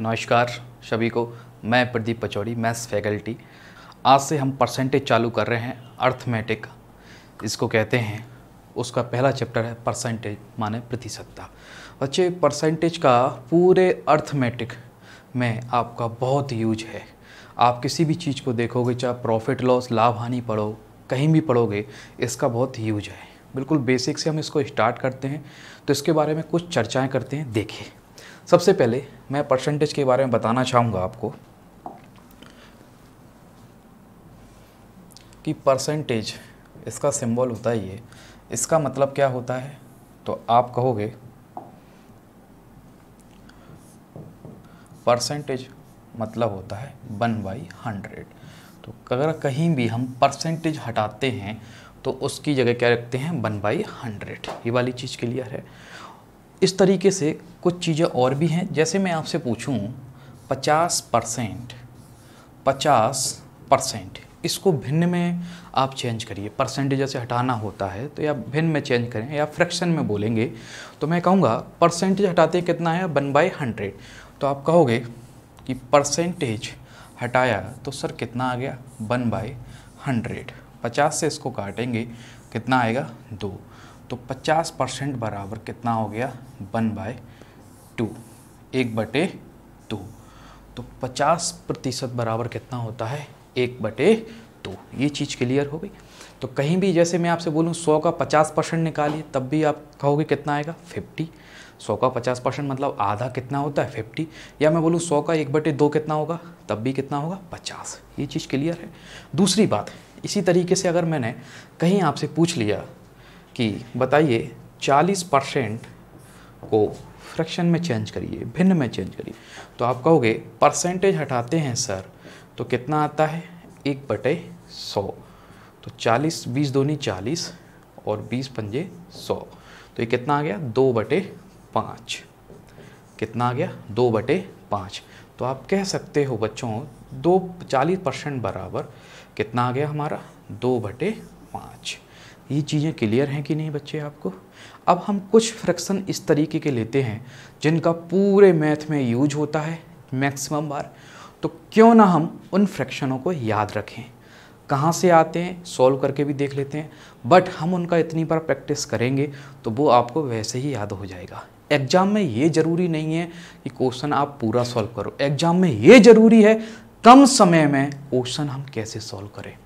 नमस्कार सभी को मैं प्रदीप पचौड़ी मैथ्स फैकल्टी आज से हम परसेंटेज चालू कर रहे हैं अर्थमेटिक इसको कहते हैं उसका पहला चैप्टर है परसेंटेज माने प्रतिशतता बच्चे परसेंटेज का पूरे अर्थमेटिक में आपका बहुत यूज है आप किसी भी चीज़ को देखोगे चाहे प्रॉफिट लॉस लाभ हानि पढ़ो कहीं भी पढ़ोगे इसका बहुत यूज है बिल्कुल बेसिक से हम इसको स्टार्ट करते हैं तो इसके बारे में कुछ चर्चाएं करते हैं देखें सबसे पहले मैं परसेंटेज के बारे में बताना चाहूँगा आपको कि परसेंटेज इसका सिंबल होता ही है इसका मतलब क्या होता है तो आप कहोगे परसेंटेज मतलब होता है वन बाई हंड्रेड तो अगर कहीं भी हम परसेंटेज हटाते हैं तो उसकी जगह क्या रखते हैं वन बाई हंड्रेड ये वाली चीज़ क्लियर है इस तरीके से कुछ चीज़ें और भी हैं जैसे मैं आपसे पूछूं 50 परसेंट पचास परसेंट इसको भिन्न में आप चेंज करिए परसेंटेज से हटाना होता है तो या भिन्न में चेंज करें या फ्रैक्शन में बोलेंगे तो मैं कहूँगा परसेंटेज हटाते कितना है वन बाई हंड्रेड तो आप कहोगे कि परसेंटेज हटाया तो सर कितना आ गया वन बाई हंड्रेड पचास से इसको काटेंगे कितना आएगा दो तो 50 परसेंट बराबर कितना हो गया वन बाय टू एक बटे दो तो 50 प्रतिशत बराबर कितना होता है एक बटे दो ये चीज़ क्लियर हो गई तो कहीं भी जैसे मैं आपसे बोलूँ सौ का पचास परसेंट निकालिए तब भी आप कहोगे कितना आएगा फिफ्टी सौ का पचास परसेंट मतलब आधा कितना होता है फिफ्टी या मैं बोलूँ सौ का एक बटे दो कितना होगा तब भी कितना होगा पचास ये चीज़ क्लियर है दूसरी बात इसी तरीके से अगर मैंने कहीं आपसे पूछ लिया कि बताइए 40 परसेंट को फ्रैक्शन में चेंज करिए भिन्न में चेंज करिए तो आप कहोगे परसेंटेज हटाते हैं सर तो कितना आता है एक बटे सौ तो चालीस बीस दोनी चालीस और बीस पंजे सौ तो ये कितना आ गया दो बटे पाँच कितना आ गया दो बटे पाँच तो आप कह सकते हो बच्चों दो चालीस परसेंट बराबर कितना आ गया हमारा दो बटे पाँच ये चीज़ें क्लियर हैं कि नहीं बच्चे आपको अब हम कुछ फ्रैक्शन इस तरीके के लेते हैं जिनका पूरे मैथ में यूज होता है मैक्सिमम बार तो क्यों ना हम उन फ्रैक्शनों को याद रखें कहाँ से आते हैं सॉल्व करके भी देख लेते हैं बट हम उनका इतनी बार प्रैक्टिस करेंगे तो वो आपको वैसे ही याद हो जाएगा एग्ज़ाम में ये ज़रूरी नहीं है कि क्वेश्चन आप पूरा सॉल्व करो एग्ज़ाम में ये ज़रूरी है कम समय में क्वेश्चन हम कैसे सॉल्व करें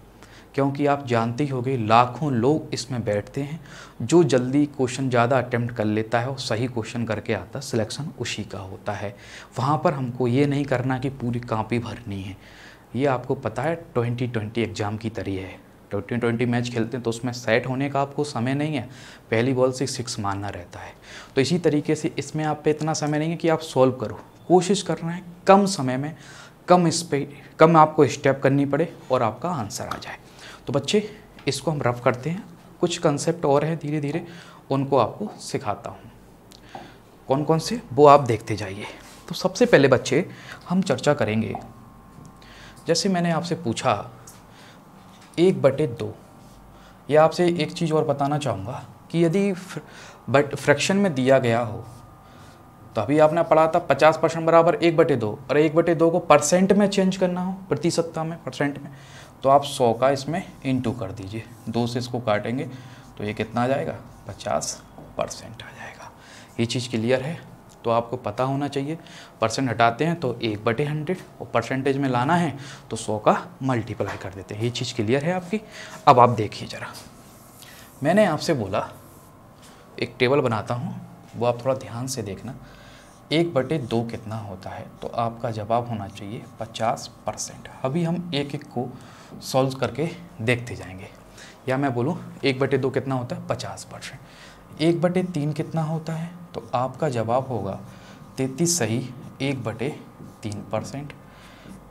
क्योंकि आप जानते ही होगी लाखों लोग इसमें बैठते हैं जो जल्दी क्वेश्चन ज़्यादा अटैम्प्ट कर लेता है और सही क्वेश्चन करके आता है सिलेक्शन उसी का होता है वहाँ पर हमको ये नहीं करना कि पूरी कापी भरनी है ये आपको पता है ट्वेंटी ट्वेंटी एग्ज़ाम की तरह है ट्वेंटी ट्वेंटी मैच खेलते हैं तो उसमें सेट होने का आपको समय नहीं है पहली बॉल से सिक्स मारना रहता है तो इसी तरीके से इसमें आप पे इतना समय नहीं है कि आप सॉल्व करो कोशिश करना है कम समय में कम स्पे कम आपको स्टेप करनी पड़े और आपका आंसर आ जाए तो बच्चे इसको हम रफ करते हैं कुछ कंसेप्ट और हैं धीरे धीरे उनको आपको सिखाता हूँ कौन कौन से वो आप देखते जाइए तो सबसे पहले बच्चे हम चर्चा करेंगे जैसे मैंने आपसे पूछा एक बटे दो या आपसे एक चीज़ और बताना चाहूँगा कि यदि बट फ्रैक्शन में दिया गया हो तो अभी आपने पढ़ा था पचास परसेंट बराबर एक बटे दो और एक बटे दो को परसेंट में चेंज करना हो प्रतिशतता में परसेंट में तो आप सौ का इसमें इंटू कर दीजिए दो से इसको काटेंगे तो ये कितना आ जाएगा पचास परसेंट आ जाएगा ये चीज़ क्लियर है तो आपको पता होना चाहिए परसेंट हटाते हैं तो एक बटे हंड्रेड और परसेंटेज में लाना है तो सौ का मल्टीप्लाई कर देते हैं ये चीज़ क्लियर है आपकी अब आप देखिए ज़रा मैंने आपसे बोला एक टेबल बनाता हूँ वो आप थोड़ा ध्यान से देखना एक बटे दो कितना होता है तो आपका जवाब होना चाहिए पचास परसेंट अभी हम एक एक को सॉल्व करके देखते जाएंगे या मैं बोलूँ एक बटे दो कितना होता है पचास परसेंट एक बटे तीन कितना होता है तो आपका जवाब होगा तैतीस सही एक बटे तीन परसेंट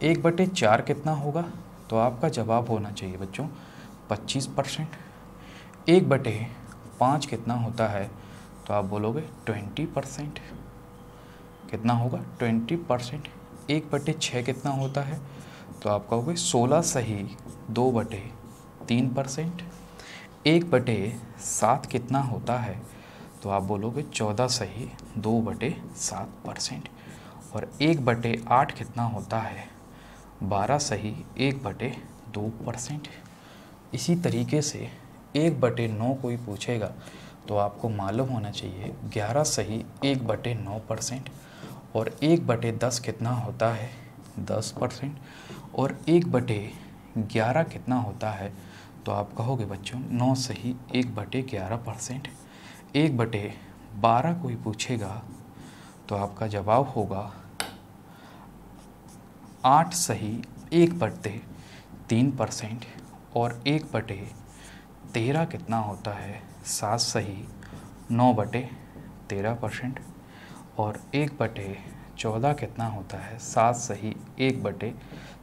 एक बटे चार कितना होगा तो आपका जवाब होना चाहिए बच्चों पच्चीस परसेंट एक बटे पाँच कितना होता है तो आप बोलोगे ट्वेंटी परसेंट कितना होगा ट्वेंटी परसेंट एक बटे छः कितना होता है तो आपका हो गया सोलह सही दो बटे तीन परसेंट एक बटे सात कितना होता है तो आप बोलोगे चौदह सही दो बटे सात परसेंट और एक बटे आठ कितना होता है बारह सही एक बटे दो परसेंट इसी तरीके से एक बटे नौ कोई पूछेगा तो आपको मालूम होना चाहिए ग्यारह सही एक बटे नौ परसेंट और एक बटे दस कितना होता है दस परसेंट और एक बटे ग्यारह कितना होता है तो आप कहोगे बच्चों नौ से ही एक बटे ग्यारह परसेंट एक बटे बारह कोई पूछेगा तो आपका जवाब होगा आठ सही एक बटे तीन परसेंट और एक बटे तेरह कितना होता है सात सही नौ बटे तेरह परसेंट और एक बटे चौदह कितना होता है सात सही एक बटे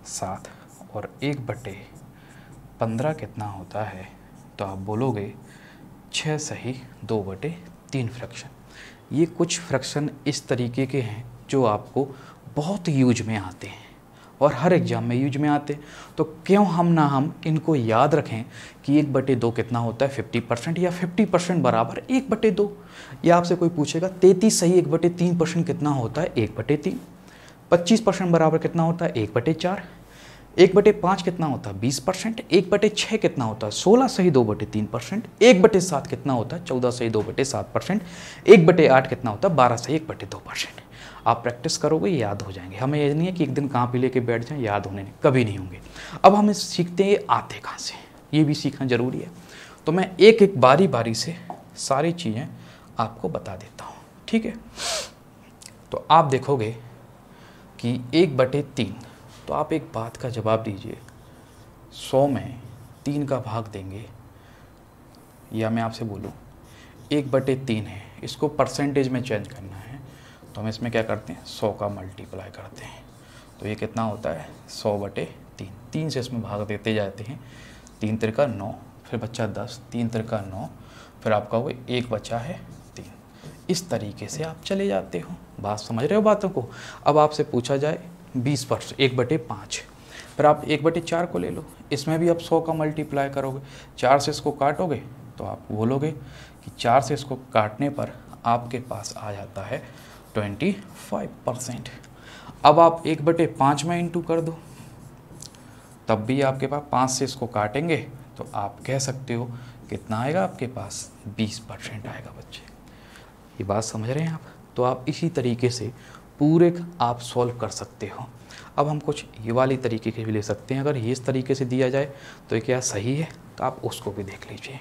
सात और एक बटे पंद्रह कितना होता है तो आप बोलोगे छः सही दो बटे तीन फ्रैक्शन ये कुछ फ्रैक्शन इस तरीके के हैं जो आपको बहुत यूज में आते हैं और हर एग्ज़ाम में यूज में आते हैं तो क्यों हम ना हम इनको याद रखें कि एक बटे दो कितना होता है फिफ्टी परसेंट या फिफ्टी परसेंट बराबर एक बटे दो या आपसे कोई पूछेगा तैतीस सही एक बटे तीन परसेंट कितना होता है एक बटे तीन पच्चीस परसेंट बराबर कितना होता है एक बटे चार एक बटे पाँच कितना होता है बीस परसेंट एक बटे छः कितना होता है सोलह सही दो बटे तीन परसेंट एक बटे सात कितना होता है चौदह सही दो बटे सात परसेंट एक बटे आठ कितना होता है बारह सही एक बटे दो परसेंट आप प्रैक्टिस करोगे याद हो जाएंगे हमें ये नहीं है कि एक दिन कहाँ पे लेके बैठ जाएं याद होने नहीं कभी नहीं होंगे अब हमें सीखते हैं आते कहाँ से ये भी सीखना ज़रूरी है तो मैं एक एक बारी बारी से सारी चीज़ें आपको बता देता हूँ ठीक है तो आप देखोगे कि एक बटे तीन तो आप एक बात का जवाब दीजिए सौ में तीन का भाग देंगे या मैं आपसे बोलूँ एक बटे तीन है इसको परसेंटेज में चेंज करना है तो हम इसमें क्या करते हैं सौ का मल्टीप्लाई करते हैं तो ये कितना होता है सौ बटे तीन तीन से इसमें भाग देते जाते हैं तीन तिरका नौ फिर बच्चा दस तीन तिरका नौ फिर आपका वो एक बच्चा है तीन इस तरीके से आप चले जाते हो बात समझ रहे हो बातों को अब आपसे पूछा जाए बीस परसेंट एक बटे पाँच फिर आप एक बटे चार को ले लो इसमें भी आप सौ का मल्टीप्लाई करोगे चार से इसको काटोगे तो आप बोलोगे कि चार से इसको काटने पर आपके पास आ जाता है ट्वेंटी फाइव परसेंट अब आप एक बटे पाँच में इंटू कर दो तब भी आपके पास पाँच से इसको काटेंगे तो आप कह सकते हो कितना आएगा आपके पास बीस परसेंट आएगा बच्चे ये बात समझ रहे हैं आप तो आप इसी तरीके से पूरे आप सॉल्व कर सकते हो अब हम कुछ ये वाली तरीके के भी ले सकते हैं अगर ये इस तरीके से दिया जाए तो क्या सही है तो आप उसको भी देख लीजिए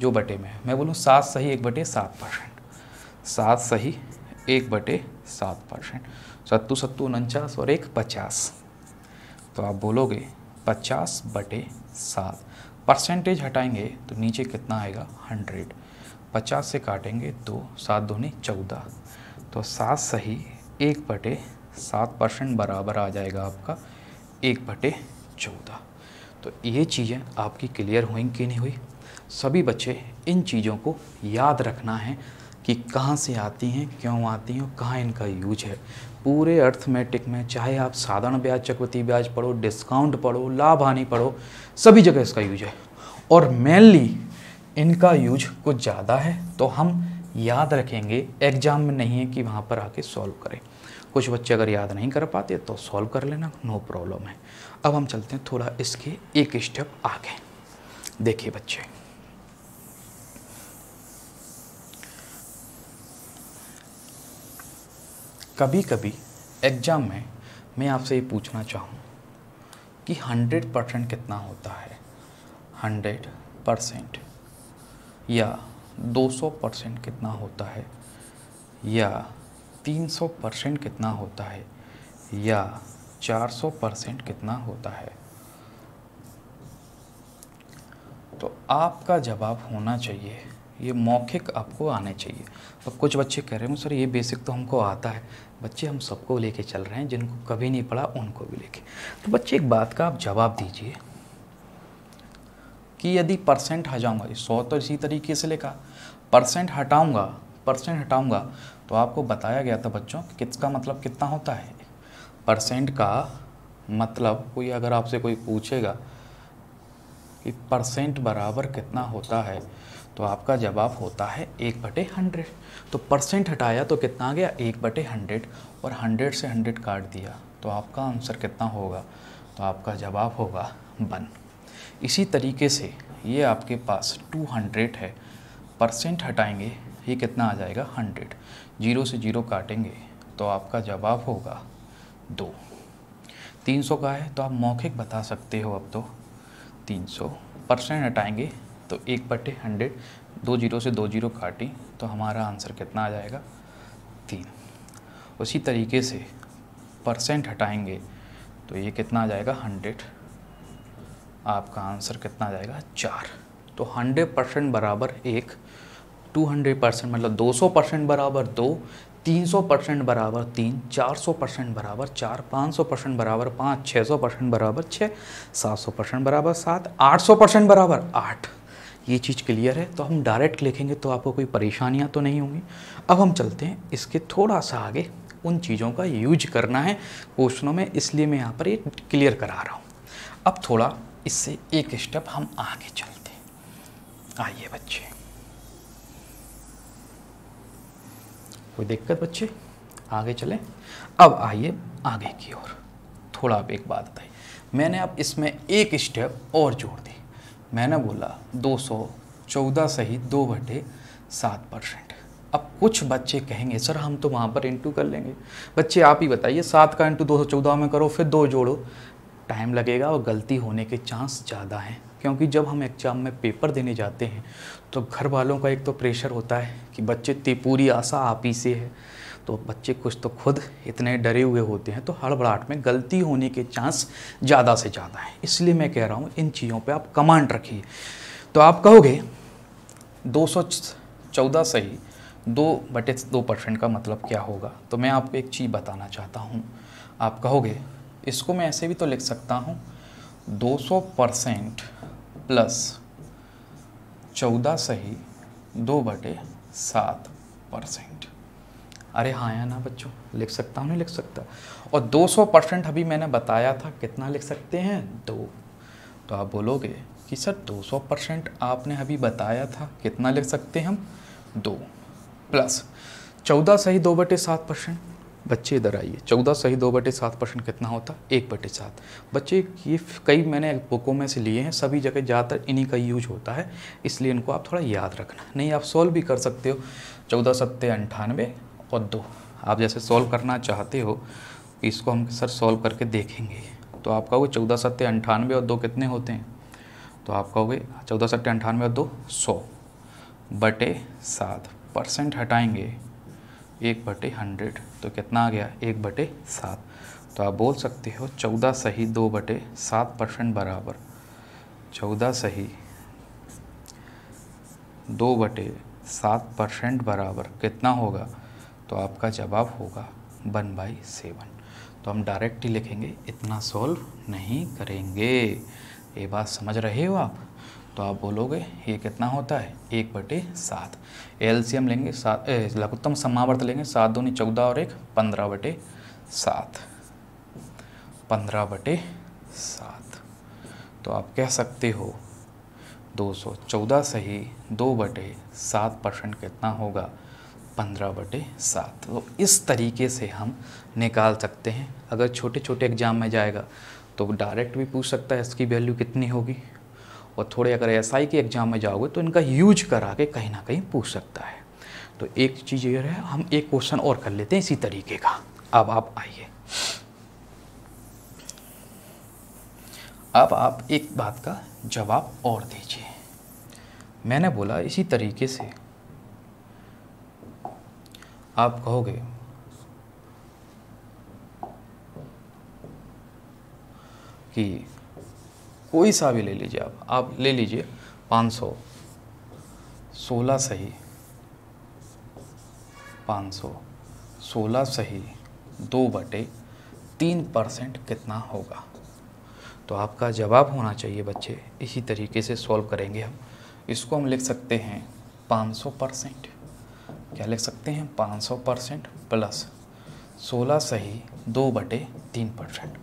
जो बटे में मैं बोलूँ सात सही एक बटे सात परसेंट सात सही एक बटे सात परसेंट सत्तू सत्तू उनचास और एक पचास तो आप बोलोगे पचास बटे सात परसेंटेज हटाएंगे तो नीचे कितना आएगा हंड्रेड पचास से काटेंगे तो सात दूनी चौदह तो सात सही एक बटे सात परसेंट बराबर आ जाएगा आपका एक बटे चौदह तो ये चीज़ें आपकी क्लियर हुई कि नहीं हुई सभी बच्चे इन चीज़ों को याद रखना है कि कहाँ से आती हैं क्यों आती हैं और कहाँ इनका यूज है पूरे अर्थमेटिक में चाहे आप साधारण ब्याज चक्रवर्ती ब्याज पढ़ो डिस्काउंट पढ़ो लाभ हानि पढ़ो सभी जगह इसका यूज है और मेनली इनका यूज कुछ ज़्यादा है तो हम याद रखेंगे एग्जाम में नहीं है कि वहाँ पर आके सॉल्व करें कुछ बच्चे अगर याद नहीं कर पाते तो सॉल्व कर लेना नो प्रॉब्लम है अब हम चलते हैं थोड़ा इसके एक स्टेप आगे देखिए बच्चे कभी कभी एग्ज़ाम में मैं आपसे ये पूछना चाहूँ कि हंड्रेड परसेंट कितना होता है हंड्रेड परसेंट या 200 परसेंट कितना होता है या 300 परसेंट कितना होता है या 400 परसेंट कितना होता है तो आपका जवाब होना चाहिए ये मौखिक आपको आने चाहिए अब कुछ बच्चे कह रहे हैं सर ये बेसिक तो हमको आता है बच्चे हम सबको लेके चल रहे हैं जिनको कभी नहीं पढ़ा उनको भी लेके तो बच्चे एक बात का आप जवाब दीजिए कि यदि परसेंट हटाऊंगा सौ तो इसी तरीके से लिखा परसेंट हटाऊंगा परसेंट हटाऊंगा तो आपको बताया गया था बच्चों कि किसका मतलब कितना होता है परसेंट का मतलब कोई अगर आपसे कोई पूछेगा कि परसेंट बराबर कितना होता है तो आपका जवाब होता है एक बटे हंड्रेड तो परसेंट हटाया तो कितना आ गया एक बटे हंड्रेड और हंड्रेड से हंड्रेड काट दिया तो आपका आंसर कितना होगा तो आपका जवाब होगा वन इसी तरीके से ये आपके पास 200 है परसेंट हटाएंगे ये कितना आ जाएगा 100 जीरो से जीरो काटेंगे तो आपका जवाब होगा दो 300 का है तो आप मौखिक बता सकते हो अब तो 300 परसेंट हटाएंगे तो एक बटे हंड्रेड दो जीरो से दो जीरो काटें तो हमारा आंसर कितना आ जाएगा तीन उसी तरीके से परसेंट हटाएंगे तो ये कितना आ जाएगा हंड्रेड आपका आंसर कितना जाएगा चार तो हंड्रेड परसेंट बराबर एक टू हंड्रेड परसेंट मतलब दो सौ परसेंट बराबर दो तीन सौ परसेंट बराबर तीन चार सौ परसेंट बराबर चार पाँच सौ परसेंट बराबर पाँच छः सौ परसेंट बराबर छः सात सौ परसेंट बराबर सात आठ सौ परसेंट बराबर आठ ये चीज़ क्लियर है तो हम डायरेक्ट लिखेंगे तो आपको कोई परेशानियाँ तो नहीं होंगी अब हम चलते हैं इसके थोड़ा सा आगे उन चीज़ों का यूज करना है क्वेश्चनों में इसलिए मैं यहाँ पर ये क्लियर करा रहा हूँ अब थोड़ा इससे एक स्टेप हम आगे चलते आइए बच्चे कोई दिक्कत बच्चे आगे चले अब आइए आगे की ओर थोड़ा आप एक बात बताइए मैंने अब इसमें एक स्टेप और जोड़ दी मैंने बोला दो सौ चौदह सही दो बटे सात परसेंट अब कुछ बच्चे कहेंगे सर हम तो वहाँ पर इंटू कर लेंगे बच्चे आप ही बताइए सात का इंटू दो सौ चौदह में करो फिर दो जोड़ो टाइम लगेगा और गलती होने के चांस ज़्यादा हैं क्योंकि जब हम एग्ज़ाम में पेपर देने जाते हैं तो घर वालों का एक तो प्रेशर होता है कि बच्चे ते पूरी आशा आप ही से है तो बच्चे कुछ तो खुद इतने डरे हुए होते हैं तो हड़बड़ाहट में गलती होने के चांस ज़्यादा से ज़्यादा हैं इसलिए मैं कह रहा हूँ इन चीज़ों पर आप कमांड रखिए तो आप कहोगे दो सही दो बटे दो परसेंट का मतलब क्या होगा तो मैं आपको एक चीज़ बताना चाहता हूँ आप कहोगे इसको मैं ऐसे भी तो लिख सकता हूँ 200 परसेंट प्लस चौदह सही दो बटे सात परसेंट अरे हाँ या ना बच्चों लिख सकता हूँ नहीं लिख सकता और 200 परसेंट अभी मैंने बताया था कितना लिख सकते हैं दो तो आप बोलोगे कि सर 200 परसेंट आपने अभी बताया था कितना लिख सकते हैं हम दो प्लस चौदह सही दो बटे सात परसेंट बच्चे इधर आइए चौदह सही दो बटे सात परसेंट कितना होता है एक बटे सात बच्चे ये कई मैंने बुकों में से लिए हैं सभी जगह ज़्यादातर इन्हीं का यूज होता है इसलिए इनको आप थोड़ा याद रखना नहीं आप सॉल्व भी कर सकते हो चौदह सत्ते अंठानवे और दो आप जैसे सॉल्व करना चाहते हो इसको हम सर सॉल्व करके देखेंगे तो आपका वो चौदह सत्ते अंठानवे और दो कितने होते हैं तो आप कहोगे चौदह सत्ते अंठानवे और दो सौ बटे सात परसेंट हटाएंगे एक बटे हंड्रेड तो कितना आ गया एक बटे सात तो आप बोल सकते हो चौदह सही दो बटे सात परसेंट बराबर चौदह सही दो बटे सात परसेंट बराबर कितना होगा तो आपका जवाब होगा वन बाई सेवन तो हम डायरेक्ट ही लिखेंगे इतना सॉल्व नहीं करेंगे ये बात समझ रहे हो आप तो आप बोलोगे ये कितना होता है एक बटे सात एलसीएम लेंगे सात लघुत्तम समावर्त लेंगे सात दूनी चौदह और एक पंद्रह बटे सात पंद्रह बटे सात तो आप कह सकते हो दो सौ चौदह सही दो बटे सात परसेंट कितना होगा पंद्रह बटे सात तो इस तरीके से हम निकाल सकते हैं अगर छोटे छोटे एग्जाम में जाएगा तो डायरेक्ट भी पूछ सकता है इसकी वैल्यू कितनी होगी और थोड़े अगर एस के एग्ज़ाम में जाओगे तो इनका यूज करा के कहीं ना कहीं पूछ सकता है तो एक चीज़ ये है हम एक क्वेश्चन और कर लेते हैं इसी तरीके का अब आप आइए अब आप एक बात का जवाब और दीजिए मैंने बोला इसी तरीके से आप कहोगे कि कोई सा भी ले लीजिए आप आप ले लीजिए पाँच सौ सोलह सही पाँच सौ सोलह सही दो बटे तीन परसेंट कितना होगा तो आपका जवाब होना चाहिए बच्चे इसी तरीके से सॉल्व करेंगे हम इसको हम लिख सकते हैं पाँच सौ परसेंट क्या लिख सकते हैं पाँच सौ परसेंट प्लस सोलह सही दो बटे तीन परसेंट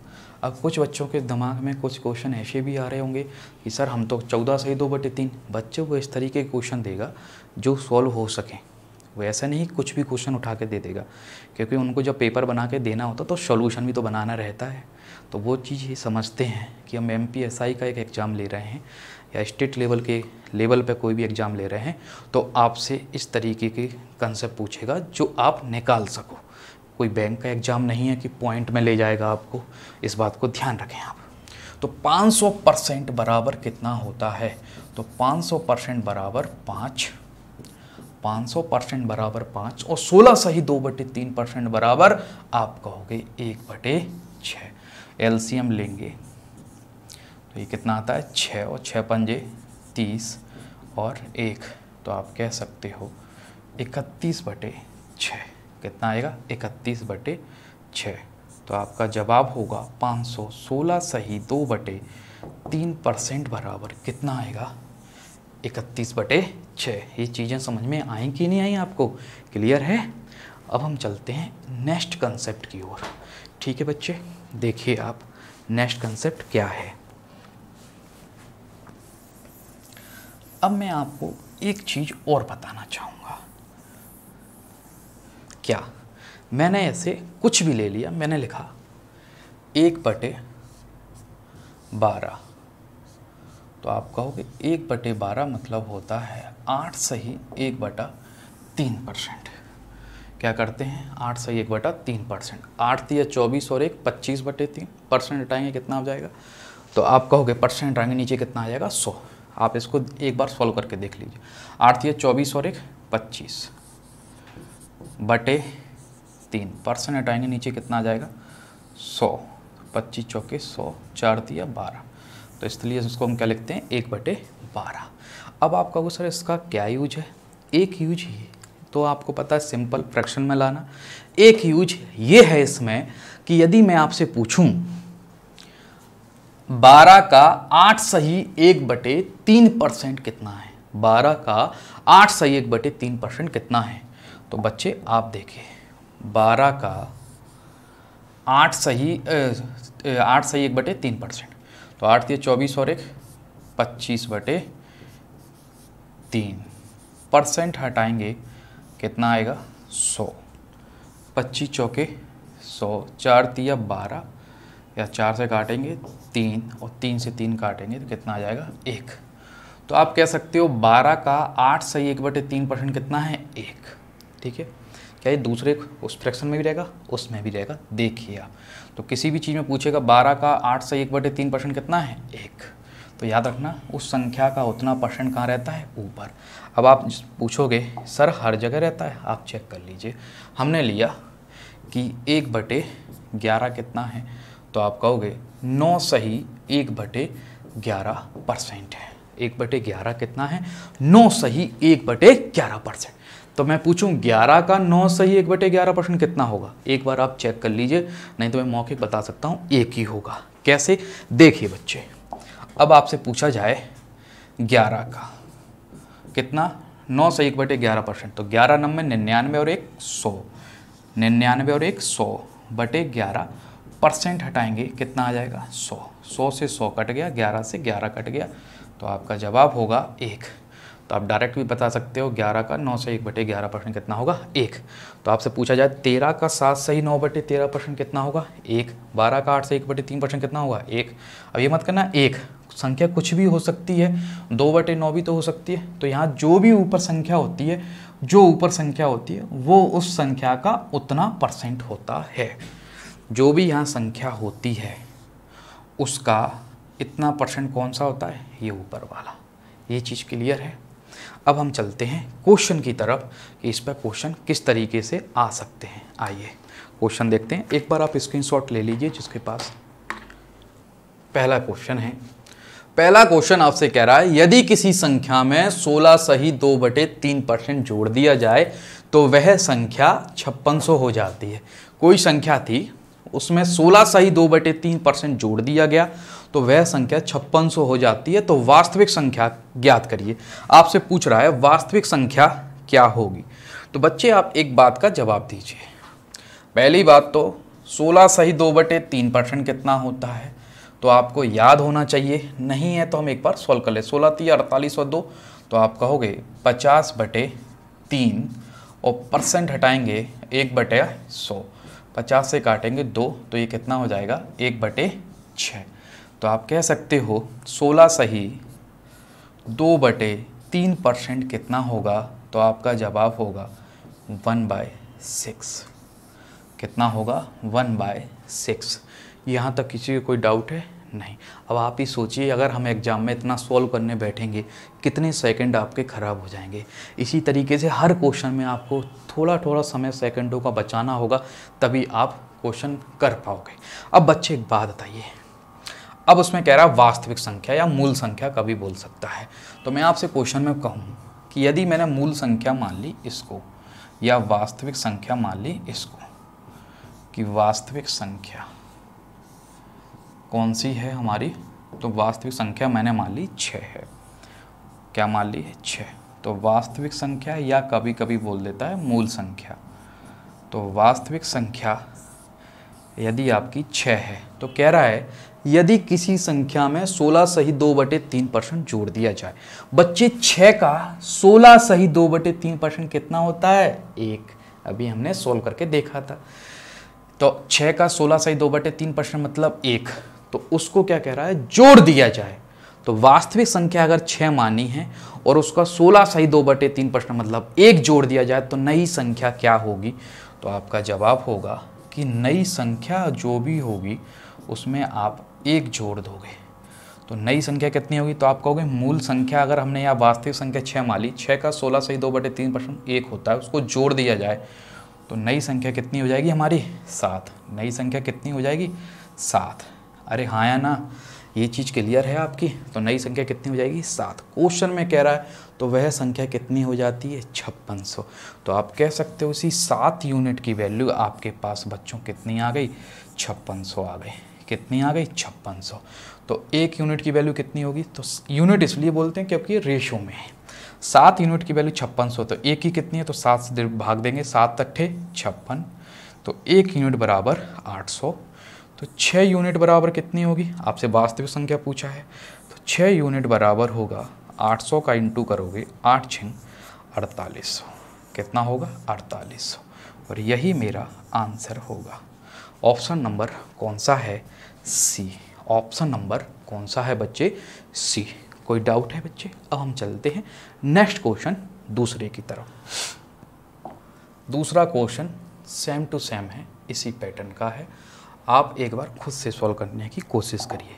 अब कुछ बच्चों के दिमाग में कुछ क्वेश्चन ऐसे भी आ रहे होंगे कि सर हम तो चौदह सही दो बटे तीन बच्चे को इस तरीके के क्वेश्चन देगा जो सॉल्व हो सकें वो ऐसा नहीं कुछ भी क्वेश्चन उठा के दे देगा क्योंकि उनको जब पेपर बना के देना होता तो सोल्यूशन भी तो बनाना रहता है तो वो चीज़ ये समझते हैं कि हम एम पी एस आई का एक एग्ज़ाम ले रहे हैं या स्टेट लेवल के लेवल पर कोई भी एग्ज़ाम ले रहे हैं तो आपसे इस तरीके के कंसेप्ट पूछेगा जो आप निकाल सको कोई बैंक का एग्ज़ाम नहीं है कि पॉइंट में ले जाएगा आपको इस बात को ध्यान रखें आप तो 500 परसेंट बराबर कितना होता है तो 500 परसेंट बराबर पाँच 500 परसेंट बराबर पाँच और 16 सही दो बटे तीन परसेंट बराबर आप कहोगे एक बटे छः एल लेंगे तो ये कितना आता है छः और छः पंजे तीस और एक तो आप कह सकते हो इकतीस बटे छः कितना आएगा इकतीस बटे छः तो आपका जवाब होगा 516 सही दो बटे तीन परसेंट बराबर कितना आएगा इकतीस बटे छः ये चीज़ें समझ में आई कि नहीं आई आपको क्लियर है अब हम चलते हैं नेक्स्ट कंसेप्ट की ओर ठीक है बच्चे देखिए आप नेक्स्ट कंसेप्ट क्या है अब मैं आपको एक चीज़ और बताना चाहूँगा क्या मैंने ऐसे कुछ भी ले लिया मैंने लिखा एक बटे बारह तो आप कहोगे एक बटे बारह मतलब होता है आठ सही एक बटा तीन परसेंट क्या करते हैं आठ सही एक बटा तीन परसेंट आठ या चौबीस और एक पच्चीस बटे तीन परसेंट हटाएंगे कितना हो जाएगा तो आप कहोगे परसेंट आएंगे नीचे कितना आ जाएगा सौ आप इसको एक बार सॉल्व करके देख लीजिए आठ या चौबीस और एक पच्चीस बटे तीन परसेंट हटाएंगे नीचे कितना आ जाएगा सौ पच्चीस चौके सौ चार दिया बारह तो इसलिए इसको हम क्या लिखते हैं एक बटे बारह अब आप कहो सर इसका क्या यूज है एक यूज ही तो आपको पता है सिंपल फ्रैक्शन में लाना एक यूज ये है इसमें कि यदि मैं आपसे पूछूं बारह का आठ सही एक बटे तीन परसेंट कितना है बारह का आठ सही एक बटे तीन परसेंट कितना है तो बच्चे आप देखें बारह का आठ सही आठ सही एक बटे तीन परसेंट तो आठ ये चौबीस और एक पच्चीस बटे तीन परसेंट हटाएंगे कितना आएगा सौ पच्चीस चौके सौ चार तिया बारह या चार से काटेंगे तीन और तीन से तीन काटेंगे तो कितना आ जाएगा एक तो आप कह सकते हो बारह का आठ सही एक बटे तीन परसेंट कितना है एक ठीक है क्या ये दूसरे उस फ्रैक्शन में भी रहेगा उसमें भी रहेगा देखिए आप तो किसी भी चीज़ में पूछेगा बारह का आठ से एक बटे तीन परसेंट कितना है एक तो याद रखना उस संख्या का उतना परसेंट कहाँ रहता है ऊपर अब आप पूछोगे सर हर जगह रहता है आप चेक कर लीजिए हमने लिया कि एक बटे ग्यारह कितना है तो आप कहोगे नौ सही एक बटे ग्यारह परसेंट है एक बटे ग्यारह कितना है नौ सही एक बटे ग्यारह परसेंट तो मैं पूछूं 11 का 9 सही एक बटे ग्यारह परसेंट कितना होगा एक बार आप चेक कर लीजिए नहीं तो मैं मौखिक बता सकता हूँ एक ही होगा कैसे देखिए बच्चे अब आपसे पूछा जाए 11 का कितना नौ सही एक बटे ग्यारह परसेंट तो ग्यारह नंबर निन्यानवे और एक सौ निन्यानवे और एक सौ बटे ग्यारह परसेंट हटाएंगे कितना आ जाएगा सौ सौ से सौ कट गया ग्यारह से ग्यारह कट गया तो आपका जवाब होगा एक तो आप डायरेक्ट भी बता सकते हो ग्यारह का नौ से एक बटे ग्यारह परसेंट कितना होगा एक तो आपसे पूछा जाए तेरह का सात से ही नौ बटे तेरह परसेंट कितना होगा एक बारह का आठ से एक बटे तीन परसेंट कितना होगा एक अब ये मत करना एक संख्या कुछ भी हो सकती है दो बटे नौ भी तो हो सकती है तो यहाँ जो भी ऊपर संख्या होती है जो ऊपर संख्या होती है वो उस संख्या का उतना परसेंट होता है जो भी यहाँ संख्या होती है उसका इतना परसेंट कौन सा होता है ये ऊपर वाला ये चीज़ क्लियर है अब हम चलते हैं क्वेश्चन की तरफ कि इस पर क्वेश्चन किस तरीके से आ सकते हैं आइए क्वेश्चन देखते हैं एक बार आप स्क्रीनशॉट ले लीजिए जिसके पास पहला क्वेश्चन है पहला क्वेश्चन आपसे कह रहा है यदि किसी संख्या में 16 सही दो बटे तीन परसेंट जोड़ दिया जाए तो वह संख्या छप्पन हो जाती है कोई संख्या थी उसमें 16 सही दो बटे तीन परसेंट जोड़ दिया गया तो वह संख्या छप्पन हो जाती है तो वास्तविक संख्या ज्ञात करिए आपसे पूछ रहा है वास्तविक संख्या क्या होगी तो बच्चे आप एक बात का जवाब दीजिए पहली बात तो सोलह सही दो बटे तीन परसेंट कितना होता है तो आपको याद होना चाहिए नहीं है तो हम एक बार सॉल्व कर ले सोलह तीन अड़तालीस और दो तो आप कहोगे पचास बटे तीन और परसेंट हटाएंगे एक बटे सौ पचास से काटेंगे दो तो ये कितना हो जाएगा एक बटे छः तो आप कह सकते हो सोलह सही दो बटे तीन परसेंट कितना होगा तो आपका जवाब होगा वन बाय सिक्स कितना होगा वन बाय सिक्स यहाँ तक किसी को कोई डाउट है नहीं अब आप ही सोचिए अगर हम एग्ज़ाम में इतना सॉल्व करने बैठेंगे कितने सेकंड आपके ख़राब हो जाएंगे इसी तरीके से हर क्वेश्चन में आपको थोड़ा थोड़ा समय सेकंडों का बचाना होगा तभी आप क्वेश्चन कर पाओगे अब बच्चे एक बात बताइए अब उसमें कह रहा है वास्तविक संख्या या मूल संख्या कभी बोल सकता है तो मैं आपसे क्वेश्चन में कहूँ कि यदि मैंने मूल संख्या मान ली इसको या वास्तविक संख्या मान ली इसको कि वास्तविक संख्या कौन सी है हमारी तो वास्तविक संख्या मैंने मान ली छ है क्या मान ली है छः तो वास्तविक संख्या या कभी कभी बोल देता है मूल संख्या तो वास्तविक संख्या यदि आपकी छः है तो कह रहा है यदि किसी संख्या में 16 सही दो बटे तीन परसेंट जोड़ दिया जाए बच्चे 6 का 16 सही दो बटे तीन परसेंट कितना होता है एक अभी हमने सोल्व करके देखा था तो 6 का 16 सही दो बटे तीन परसेंट मतलब एक तो उसको क्या कह रहा है जोड़ दिया जाए तो वास्तविक संख्या अगर छः मानी है और उसका सोलह सही दो बटे तीन प्रश्न मतलब एक जोड़ दिया जाए तो नई संख्या क्या होगी तो आपका जवाब होगा कि नई संख्या जो भी होगी उसमें आप एक जोड़ दोगे तो नई संख्या कितनी होगी तो आप कहोगे मूल संख्या अगर हमने यहाँ वास्तविक संख्या छः ली छः का सोलह से ही दो बटे तीन परसेंट एक होता है उसको जोड़ दिया जाए तो नई संख्या कितनी हो जाएगी हमारी सात नई संख्या कितनी हो जाएगी सात अरे हाँ या ना ये चीज़ क्लियर है आपकी तो नई संख्या कितनी हो जाएगी सात क्वेश्चन में कह रहा है तो वह संख्या कितनी हो जाती है छप्पन सौ तो आप कह सकते हो उसी सात यूनिट की वैल्यू आपके पास बच्चों कितनी आ गई छप्पन सौ आ गई कितनी आ गई छप्पन सौ तो एक यूनिट की वैल्यू कितनी होगी तो यूनिट इसलिए बोलते हैं क्योंकि रेशो में है सात यूनिट की वैल्यू छप्पन सौ तो एक ही कितनी है तो सात से भाग देंगे सात अट्ठे छप्पन तो एक यूनिट बराबर आठ सौ तो छः यूनिट बराबर कितनी होगी आपसे वास्तविक संख्या पूछा है तो छः यूनिट बराबर होगा आठ सौ का इंटू करोगे आठ छिंग अड़तालीस सौ कितना होगा अड़तालीस सौ और यही मेरा आंसर होगा ऑप्शन नंबर कौन सा है सी ऑप्शन नंबर कौन सा है बच्चे सी कोई डाउट है बच्चे अब हम चलते हैं नेक्स्ट क्वेश्चन दूसरे की तरफ दूसरा क्वेश्चन सेम टू सेम है इसी पैटर्न का है आप एक बार खुद से सॉल्व करने की कोशिश करिए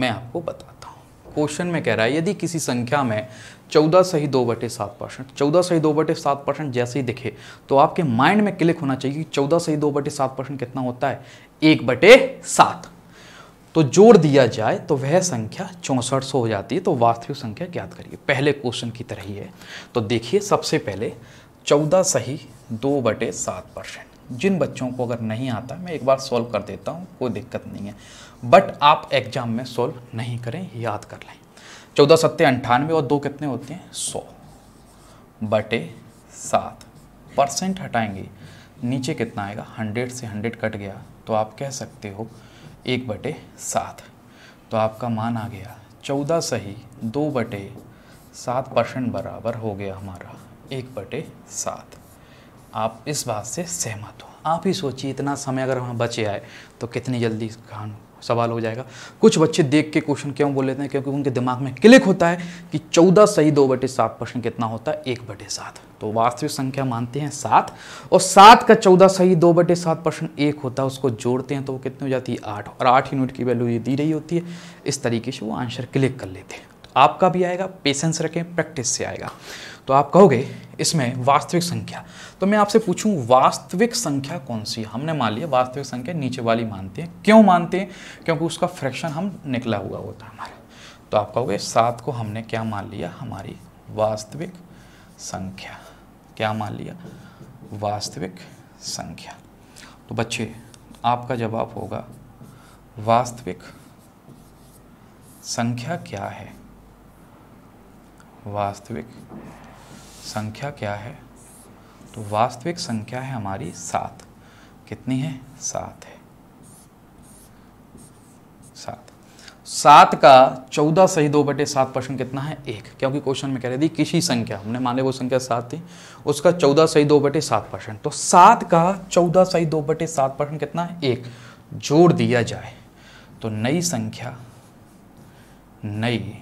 मैं आपको बताता हूँ क्वेश्चन में कह रहा है यदि किसी संख्या में चौदह सही दो बटे सात परसेंट चौदह सही दो बटे सात परसेंट जैसे ही दिखे तो आपके माइंड में क्लिक होना चाहिए कि चौदह सही दो बटे सात परसेंट कितना होता है एक बटे सात तो जोड़ दिया जाए तो वह संख्या चौंसठ सौ हो जाती है तो वास्तविक संख्या ज्ञात करिए पहले क्वेश्चन की तरह ही है तो देखिए सबसे पहले चौदह सही दो बटे सात परसेंट जिन बच्चों को अगर नहीं आता मैं एक बार सॉल्व कर देता हूँ कोई दिक्कत नहीं है बट आप एग्जाम में सॉल्व नहीं करें याद कर लें चौदह सत्ते अंठानवे और दो कितने होते हैं सौ बटे सात परसेंट हटाएंगे नीचे कितना आएगा हंड्रेड से हंड्रेड कट गया तो आप कह सकते हो एक बटे सात तो आपका मान आ गया चौदह सही दो बटे सात परसेंट बराबर हो गया हमारा एक बटे सात आप इस बात से सहमत हो आप ही सोचिए इतना समय अगर वहाँ बचे आए तो कितनी जल्दी कहानी सवाल हो जाएगा कुछ बच्चे देख के क्वेश्चन क्यों बोल लेते हैं क्योंकि उनके दिमाग में क्लिक होता है कि चौदह सही दो बटे सात प्रश्न कितना होता है एक बटे सात तो वास्तविक संख्या मानते हैं सात और सात का चौदह सही दो बटे सात प्रश्न एक होता है उसको जोड़ते हैं तो वो कितनी हो जाती है आठ और आठ यूनिट की वैल्यू ये दी रही होती है इस तरीके से वो आंसर क्लिक कर लेते हैं तो आपका भी आएगा पेशेंस रखें प्रैक्टिस से आएगा तो आप कहोगे इसमें वास्तविक संख्या तो मैं आपसे पूछूं वास्तविक संख्या कौन सी है हमने मान लिया वास्तविक संख्या नीचे वाली मानते हैं क्यों मानते हैं क्योंकि उसका फ्रैक्शन हम निकला हुआ होता है हमारा तो आप कहोगे सात को हमने क्या मान लिया हमारी वास्तविक संख्या क्या मान लिया वास्तविक संख्या तो बच्चे आपका जवाब होगा वास्तविक संख्या क्या है वास्तविक संख्या क्या है तो वास्तविक संख्या है हमारी सात कितनी है सात है सात सात का चौदह सही दो बटे सात परसेंट कितना है एक क्योंकि क्वेश्चन में कह रहे थे किसी संख्या हमने माने वो संख्या सात थी उसका चौदह सही दो बटे सात परसेंट तो सात का चौदह सही दो बटे सात परसेंट कितना है एक जोड़ दिया जाए तो नई संख्या नई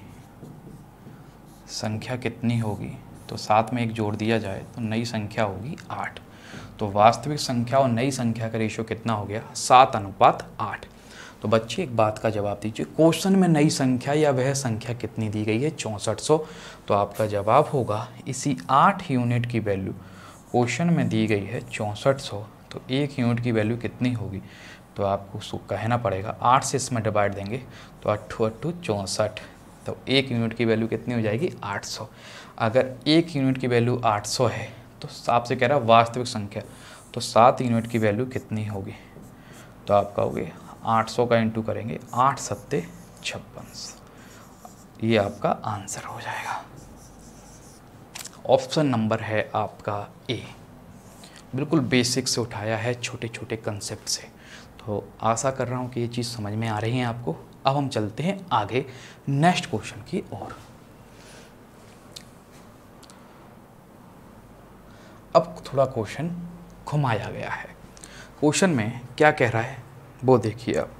संख्या कितनी होगी तो साथ में एक जोड़ दिया जाए तो नई संख्या होगी आठ तो वास्तविक संख्या और नई संख्या का रेशियो कितना हो गया सात अनुपात आठ तो बच्चे एक बात का जवाब दीजिए क्वेश्चन में नई संख्या या वह संख्या कितनी दी गई है चौंसठ सौ तो आपका जवाब होगा इसी आठ यूनिट की वैल्यू क्वेश्चन में दी गई है चौंसठ सौ तो एक यूनिट की वैल्यू कितनी होगी तो आपको उसको कहना पड़ेगा आठ से इसमें डिवाइड देंगे तो अट्ठू अट्ठू चौंसठ तो एक यूनिट की वैल्यू कितनी हो जाएगी आठ सौ अगर एक यूनिट की वैल्यू 800 है तो आपसे कह रहा है वास्तविक संख्या तो सात यूनिट की वैल्यू कितनी होगी तो आप कहोगे 800 का इंटू करेंगे आठ सत्ते छप्पन ये आपका आंसर हो जाएगा ऑप्शन नंबर है आपका ए बिल्कुल बेसिक से उठाया है छोटे छोटे कंसेप्ट से तो आशा कर रहा हूँ कि ये चीज़ समझ में आ रही है आपको अब हम चलते हैं आगे नेक्स्ट क्वेश्चन की ओर अब थोड़ा क्वेश्चन घुमाया गया है क्वेश्चन में क्या कह रहा है वो देखिए अब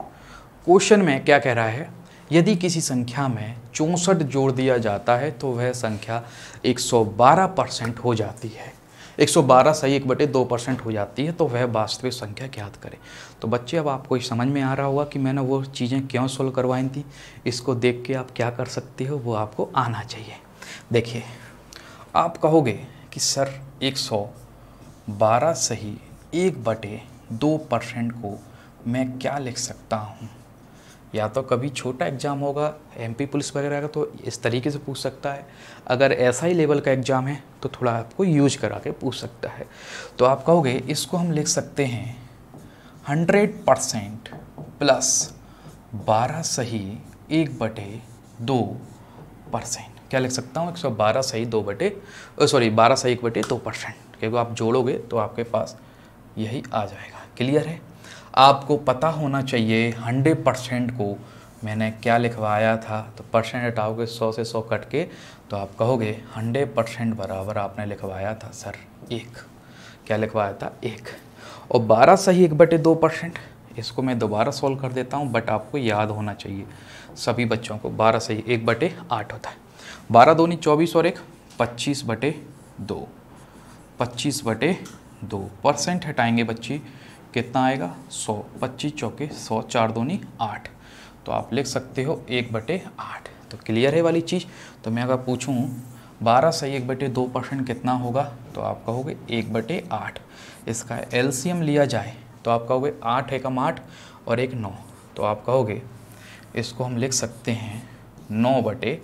क्वेश्चन में क्या कह रहा है यदि किसी संख्या में चौंसठ जोड़ दिया जाता है तो वह संख्या 112 परसेंट हो जाती है 112 सही एक बटे दो परसेंट हो जाती है तो वह वास्तविक संख्या ज्ञात करें तो बच्चे अब आपको समझ में आ रहा होगा कि मैंने वो चीज़ें क्यों सोल्व करवाई थी इसको देख के आप क्या कर सकते हो वो आपको आना चाहिए देखिए आप कहोगे कि सर 112 सही एक बटे दो परसेंट को मैं क्या लिख सकता हूँ या तो कभी छोटा एग्ज़ाम होगा एमपी पुलिस वगैरह का तो इस तरीके से पूछ सकता है अगर ऐसा ही लेवल का एग्ज़ाम है तो थोड़ा आपको यूज करा के पूछ सकता है तो आप कहोगे इसको हम लिख सकते हैं हंड्रेड परसेंट प्लस बारह सही एक बटे दो परसेंट क्या लिख सकता हूँ एक सौ बारह सही दो बटे सॉरी बारह सही एक बटे दो परसेंट क्योंकि आप जोड़ोगे तो आपके पास यही आ जाएगा क्लियर है आपको पता होना चाहिए हंड्रेड परसेंट को मैंने क्या लिखवाया था तो परसेंट हटाओगे सौ से सौ कट के तो आप कहोगे हंड्रेड परसेंट बराबर आपने लिखवाया था सर एक क्या लिखवाया था एक और बारह सही एक बटे दो परसेंट इसको मैं दोबारा सॉल्व कर देता हूँ बट आपको याद होना चाहिए सभी बच्चों को बारह सही एक बटे आठ होता है बारह दोनी चौबीस और एक पच्चीस बटे दो पच्चीस बटे दो परसेंट हटाएंगे बच्ची कितना आएगा सौ पच्चीस चौके सौ चार दोनी आठ तो आप लिख सकते हो एक बटे आठ तो क्लियर है वाली चीज़ तो मैं अगर पूछूँ बारह से एक बटे दो परसेंट कितना होगा तो आप कहोगे एक बटे आठ इसका एलसीएम लिया जाए तो आप कहोगे आठ एकम आठ और एक नौ तो आप कहोगे इसको हम लिख सकते हैं नौ बटे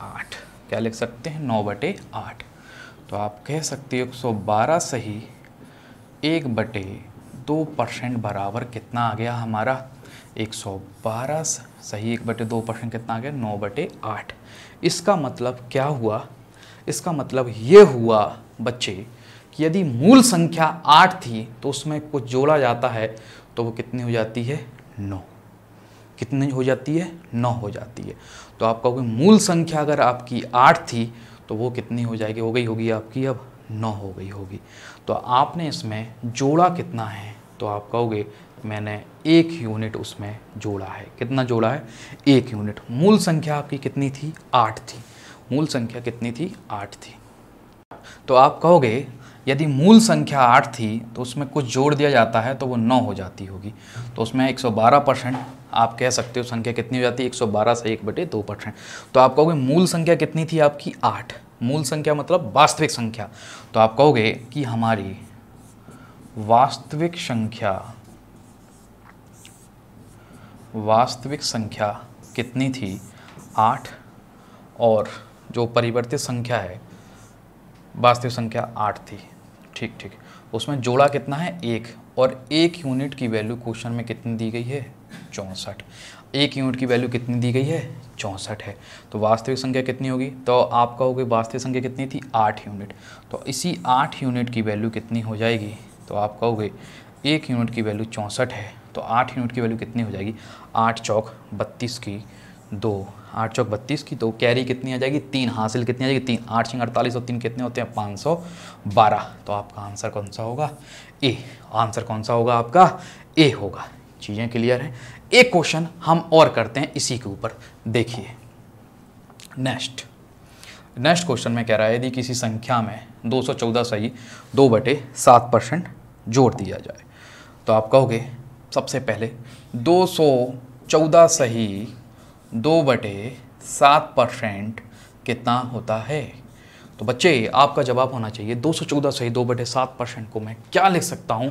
आठ क्या लिख सकते हैं नौ बटे आठ तो आप कह सकते हो एक सौ बारह सही एक बटे दो परसेंट बराबर कितना आ गया हमारा एक सौ बारह सही एक बटे दो परसेंट कितना आ गया नौ बटे आठ इसका मतलब क्या हुआ इसका मतलब ये हुआ बच्चे कि यदि मूल संख्या आठ थी तो उसमें कुछ जोड़ा जाता है तो वो कितनी हो जाती है नौ कितनी हो जाती है नौ हो जाती है तो आपका कोई मूल संख्या अगर आपकी आठ थी तो वो कितनी हो जाएगी हो गई होगी आपकी अब नौ हो गई होगी तो आपने इसमें जोड़ा कितना है तो आप कहोगे मैंने एक यूनिट उसमें जोड़ा है कितना जोड़ा है एक यूनिट मूल संख्या आपकी कितनी थी आठ थी मूल संख्या कितनी थी आठ थी तो आप कहोगे यदि मूल संख्या आठ थी तो उसमें कुछ जोड़ दिया जाता है तो वो नौ हो जाती होगी तो उसमें 112 परसेंट आप कह सकते हो संख्या कितनी हो जाती है बारह से एक बटे दो परसेंट तो आप कहोगे मूल संख्या कितनी थी आपकी आठ मूल संख्या मतलब वास्तविक संख्या तो आप कहोगे कि हमारी वास्तविक संख्या वास्तविक संख्या कितनी थी आठ और जो परिवर्तित संख्या है वास्तविक संख्या आठ थी ठीक ठीक उसमें जोड़ा कितना है एक और एक यूनिट की वैल्यू क्वेश्चन में कितनी दी गई है चौंसठ एक यूनिट की वैल्यू कितनी दी गई है चौंसठ है तो वास्तविक संख्या कितनी होगी तो आपका कहोगे वास्तविक संख्या कितनी थी आठ यूनिट तो इसी आठ यूनिट की वैल्यू कितनी हो जाएगी तो आप कहोगे एक यूनिट की वैल्यू चौंसठ है तो आठ यूनिट की वैल्यू कितनी हो जाएगी आठ चौक बत्तीस की दो आठ चौक बत्तीस की तो कैरी कितनी आ जाएगी तीन हासिल कितनी आ जाएगी तीन आठ छिंग अड़तालीस और तीन कितने होते हैं पाँच सौ बारह तो आपका आंसर कौन सा होगा ए आंसर कौन सा होगा आपका ए होगा चीज़ें क्लियर हैं एक क्वेश्चन हम और करते हैं इसी के ऊपर देखिए नेक्स्ट नेक्स्ट क्वेश्चन में कह रहा है यदि किसी संख्या में 214 सही दो बटे सात परसेंट जोड़ दिया जाए तो आप कहोगे सबसे पहले 214 सही दो बटे सात परसेंट कितना होता है तो बच्चे आपका जवाब होना चाहिए 214 सही दो बटे सात परसेंट को मैं क्या लिख सकता हूं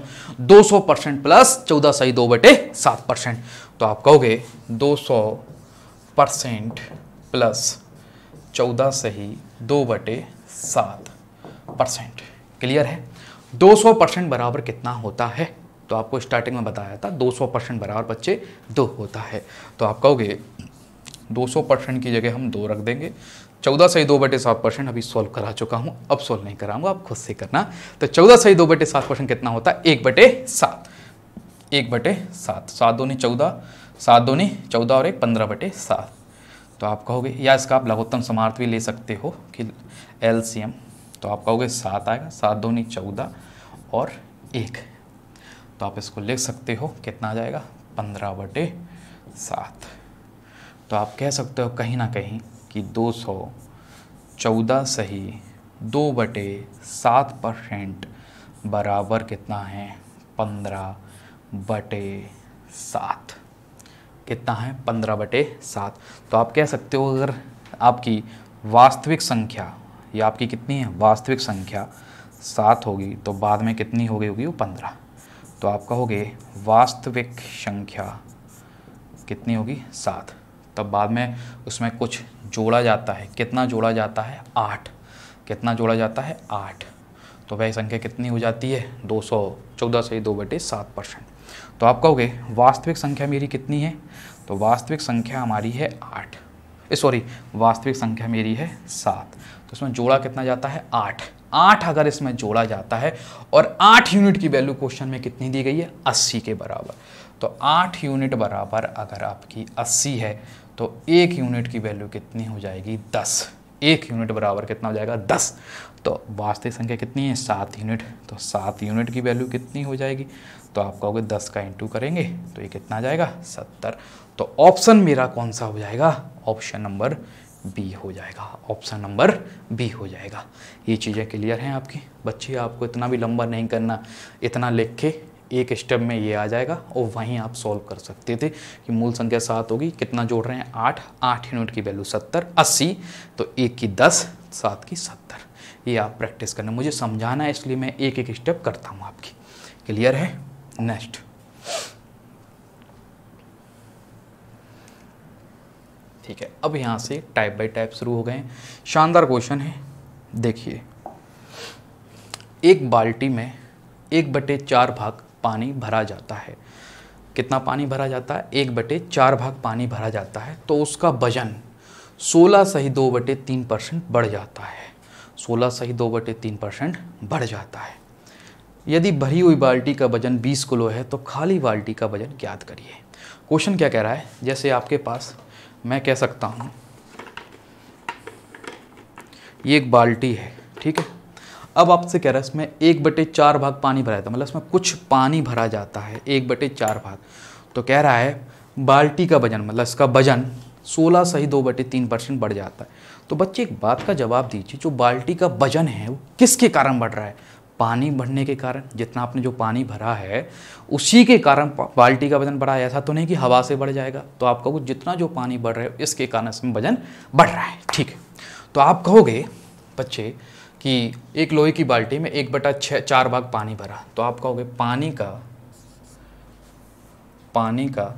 200 परसेंट प्लस चौदह सही दो बटे सात परसेंट तो आप कहोगे 200 परसेंट प्लस चौदह सही दो बटे सात परसेंट क्लियर है 200 परसेंट बराबर कितना होता है तो आपको स्टार्टिंग में बताया था 200 परसेंट बराबर बच्चे दो होता है तो आप कहोगे 200 परसेंट की जगह हम दो रख देंगे चौदह सही दो बटे सात परसेंट अभी सॉल्व करा चुका हूँ अब सॉल्व नहीं कराऊंगा आप खुद से करना तो चौदह सही दो बटे सात परसेंट कितना होता है एक बटे सात एक बटे सात सात दो नहीं चौदह सात दोनी चौदह और एक पंद्रह बटे सात तो आप कहोगे या इसका आप लघुत्तम समार्थ भी ले सकते हो कि एल सी एम तो आप कहोगे सात आएगा सात दो नहीं चौदह और एक तो आप इसको लिख सकते हो कितना आ जाएगा पंद्रह बटे सात तो आप कह सकते हो कहीं ना कहीं कि दो सौ चौदह सही दो बटे सात परसेंट बराबर कितना है पंद्रह बटे सात कितना है पंद्रह बटे सात तो आप कह सकते हो अगर आपकी वास्तविक संख्या या आपकी कितनी है वास्तविक संख्या सात होगी तो बाद में कितनी हो गई होगी वो पंद्रह तो आप कहोगे वास्तविक संख्या कितनी होगी सात तब बाद में उसमें कुछ जोड़ा जाता है कितना जोड़ा जाता है आठ कितना जोड़ा जाता है आठ तो वह संख्या कितनी हो जाती है दो सौ चौदह से दो बटे सात परसेंट तो आप कहोगे वास्तविक संख्या मेरी कितनी है तो वास्तविक संख्या हमारी है आठ सॉरी वास्तविक संख्या मेरी है सात तो इसमें जोड़ा कितना जाता है आठ आठ अगर इसमें जोड़ा जाता है और आठ यूनिट की वैल्यू क्वेश्चन में कितनी दी गई है अस्सी के बराबर तो आठ यूनिट बराबर अगर आपकी अस्सी है तो एक यूनिट की वैल्यू कितनी हो जाएगी दस एक यूनिट बराबर कितना हो जाएगा दस तो वास्तविक संख्या कितनी है सात यूनिट तो सात यूनिट की वैल्यू कितनी हो जाएगी तो आप कहोगे दस का इंटू करेंगे तो ये कितना जाएगा सत्तर तो ऑप्शन मेरा कौन सा हो जाएगा ऑप्शन नंबर बी हो जाएगा ऑप्शन नंबर बी हो जाएगा ये चीज़ें क्लियर हैं आपकी बच्चे आपको इतना भी लंबा नहीं करना इतना लिख के एक स्टेप में ये आ जाएगा और वहीं आप सॉल्व कर सकते थे कि मूल संख्या सात होगी कितना जोड़ रहे हैं आठ आठ यूनिट की वैल्यू सत्तर अस्सी तो एक की दस सात की सत्तर ये आप प्रैक्टिस करना मुझे समझाना है इसलिए मैं एक एक स्टेप करता हूँ आपकी क्लियर है नेक्स्ट ठीक है अब यहाँ से टाइप बाय टाइप शुरू हो गए शानदार क्वेश्चन है देखिए एक बाल्टी में एक बटे चार भाग पानी भरा जाता है कितना पानी भरा जाता है एक बटे चार भाग पानी भरा जाता है तो उसका वजन सोलह सही दो बटे तीन परसेंट बढ़ जाता है सोलह सही दो बटे तीन परसेंट बढ़ जाता है यदि भरी हुई बाल्टी का वजन 20 किलो है तो खाली बाल्टी का वजन ज्ञात करिए क्वेश्चन क्या कह रहा है जैसे आपके पास मैं कह सकता हूँ ये एक बाल्टी है ठीक है अब आपसे कह रहा है इसमें एक बटे चार भाग पानी भरा जाता है मतलब इसमें कुछ पानी भरा जाता है एक बटे चार भाग तो कह रहा है बाल्टी का वजन मतलब इसका वजन सोलह सही दो बटे तीन परसेंट बढ़ जाता है तो बच्चे एक बात का जवाब दीजिए जो बाल्टी का वजन है वो किसके कारण बढ़ रहा है पानी बढ़ने के कारण जितना आपने जो पानी भरा है उसी के कारण बाल्टी का वजन बढ़ा है ऐसा तो नहीं कि हवा से बढ़ जाएगा तो आप कहोगे जितना जो पानी बढ़ रहा है इसके कारण इसमें वजन बढ़ रहा है ठीक है तो आप कहोगे बच्चे कि एक लोहे की बाल्टी में एक बटा छः चार भाग पानी भरा तो आप कहोगे पानी का पानी का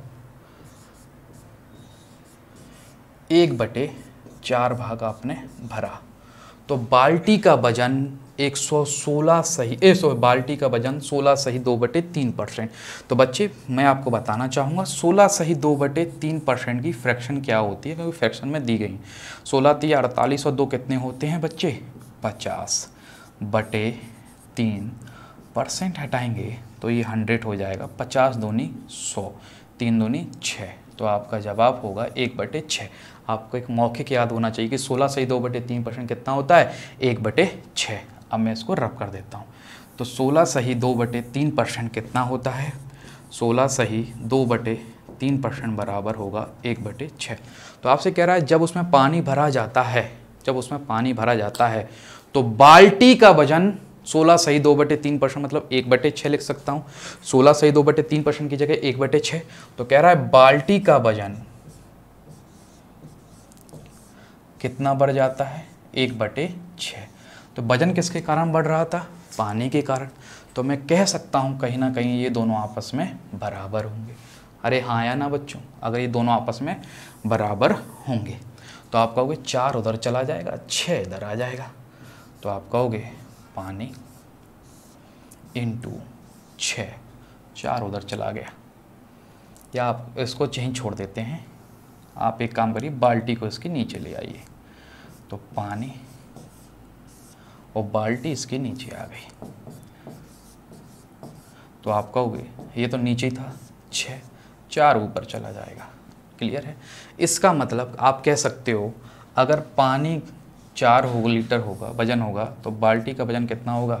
एक बटे चार भाग आपने भरा तो बाल्टी का वजन 116 सही ए सो बाल्टी का वजन 16 सही दो बटे तीन परसेंट तो बच्चे मैं आपको बताना चाहूँगा 16 सही दो बटे तीन परसेंट की फ्रैक्शन क्या होती है क्योंकि फ्रैक्शन में दी गई 16 तीन अड़तालीस और दो कितने होते हैं बच्चे पचास बटे तीन परसेंट हटाएंगे तो ये हंड्रेड हो जाएगा पचास दूनी सौ तीन दूनी छः तो आपका जवाब होगा एक बटे छः आपको एक मौखिक याद होना चाहिए कि सोलह से दो बटे तीन परसेंट कितना होता है एक बटे छः अब मैं इसको रब कर देता हूँ तो सोलह सही दो बटे तीन परसेंट कितना होता है सोलह सही दो बटे तीन परसेंट बराबर होगा एक बटे छः तो आपसे कह रहा है जब उसमें पानी भरा जाता है जब उसमें पानी भरा जाता है तो बाल्टी का वजन सोलह सही दो बटे तीन परसेंट मतलब एक बटे छः लिख सकता हूँ सोलह सही दो बटे तीन परसेंट की जगह एक बटे छः तो कह रहा है बाल्टी का वजन कितना बढ़ जाता है एक बटे छः तो वजन किसके कारण बढ़ रहा था पानी के कारण तो मैं कह सकता हूँ कहीं ना कहीं ये दोनों आपस में बराबर होंगे अरे हाँ या ना बच्चों अगर ये दोनों आपस में बराबर होंगे तो आप कहोगे चार उधर चला जाएगा छः इधर आ जाएगा तो आप कहोगे पानी इंटू छ चार उधर चला गया या आप इसको चेंज छोड़ देते हैं आप एक काम करिए बाल्टी को इसके नीचे ले आइए तो पानी और बाल्टी इसके नीचे आ गई तो आप कहोगे ये तो नीचे ही था छः चार ऊपर चला जाएगा क्लियर है इसका मतलब आप कह सकते हो अगर पानी चार हो लीटर होगा वजन होगा तो बाल्टी का वजन कितना होगा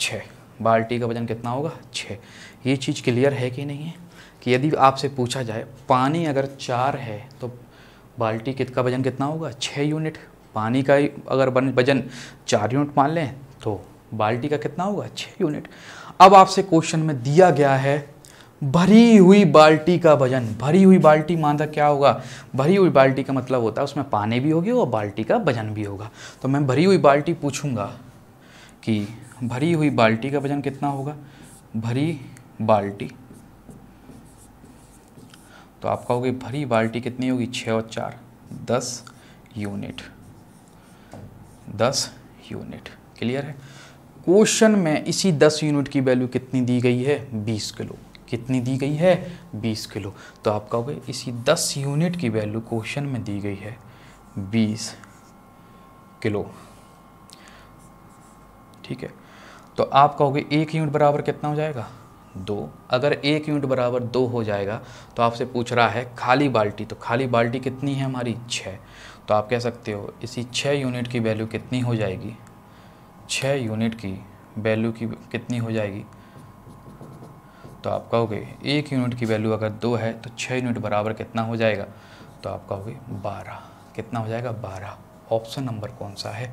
छः बाल्टी का वजन कितना होगा छः ये चीज़ क्लियर है कि नहीं है कि यदि आपसे पूछा जाए पानी अगर चार है तो बाल्टी कितना वजन कितना होगा छः यूनिट पानी का अगर वजन चार यूनिट मान लें तो बाल्टी का कितना होगा छः यूनिट अब आपसे क्वेश्चन में दिया गया है भरी हुई बाल्टी का वजन भरी हुई बाल्टी मानता क्या होगा भरी हुई बाल्टी का मतलब होता है उसमें पानी भी होगी और बाल्टी का वजन भी होगा तो मैं भरी हुई बाल्टी पूछूंगा कि भरी हुई बाल्टी का वजन कितना होगा भरी बाल्टी तो आप कहोगे भरी बाल्टी कितनी होगी छः और चार दस यूनिट दस यूनिट क्लियर है क्वेश्चन में इसी दस यूनिट की वैल्यू कितनी दी गई है बीस किलो कितनी दी गई है 20 किलो तो आप कहोगे इसी 10 यूनिट की वैल्यू क्वेश्चन में दी गई है 20 किलो ठीक है तो आप कहोगे एक यूनिट बराबर कितना हो जाएगा दो अगर एक यूनिट बराबर दो हो जाएगा तो आपसे पूछ रहा है खाली बाल्टी तो खाली बाल्टी कितनी है हमारी छः तो आप कह सकते हो इसी छः यूनिट की वैल्यू कितनी हो जाएगी छः यूनिट की वैल्यू की कितनी हो जाएगी तो आप कहोगे एक यूनिट की वैल्यू अगर दो है तो छः यूनिट बराबर कितना हो जाएगा तो आप कहोगे बारह कितना हो जाएगा बारह ऑप्शन नंबर कौन सा है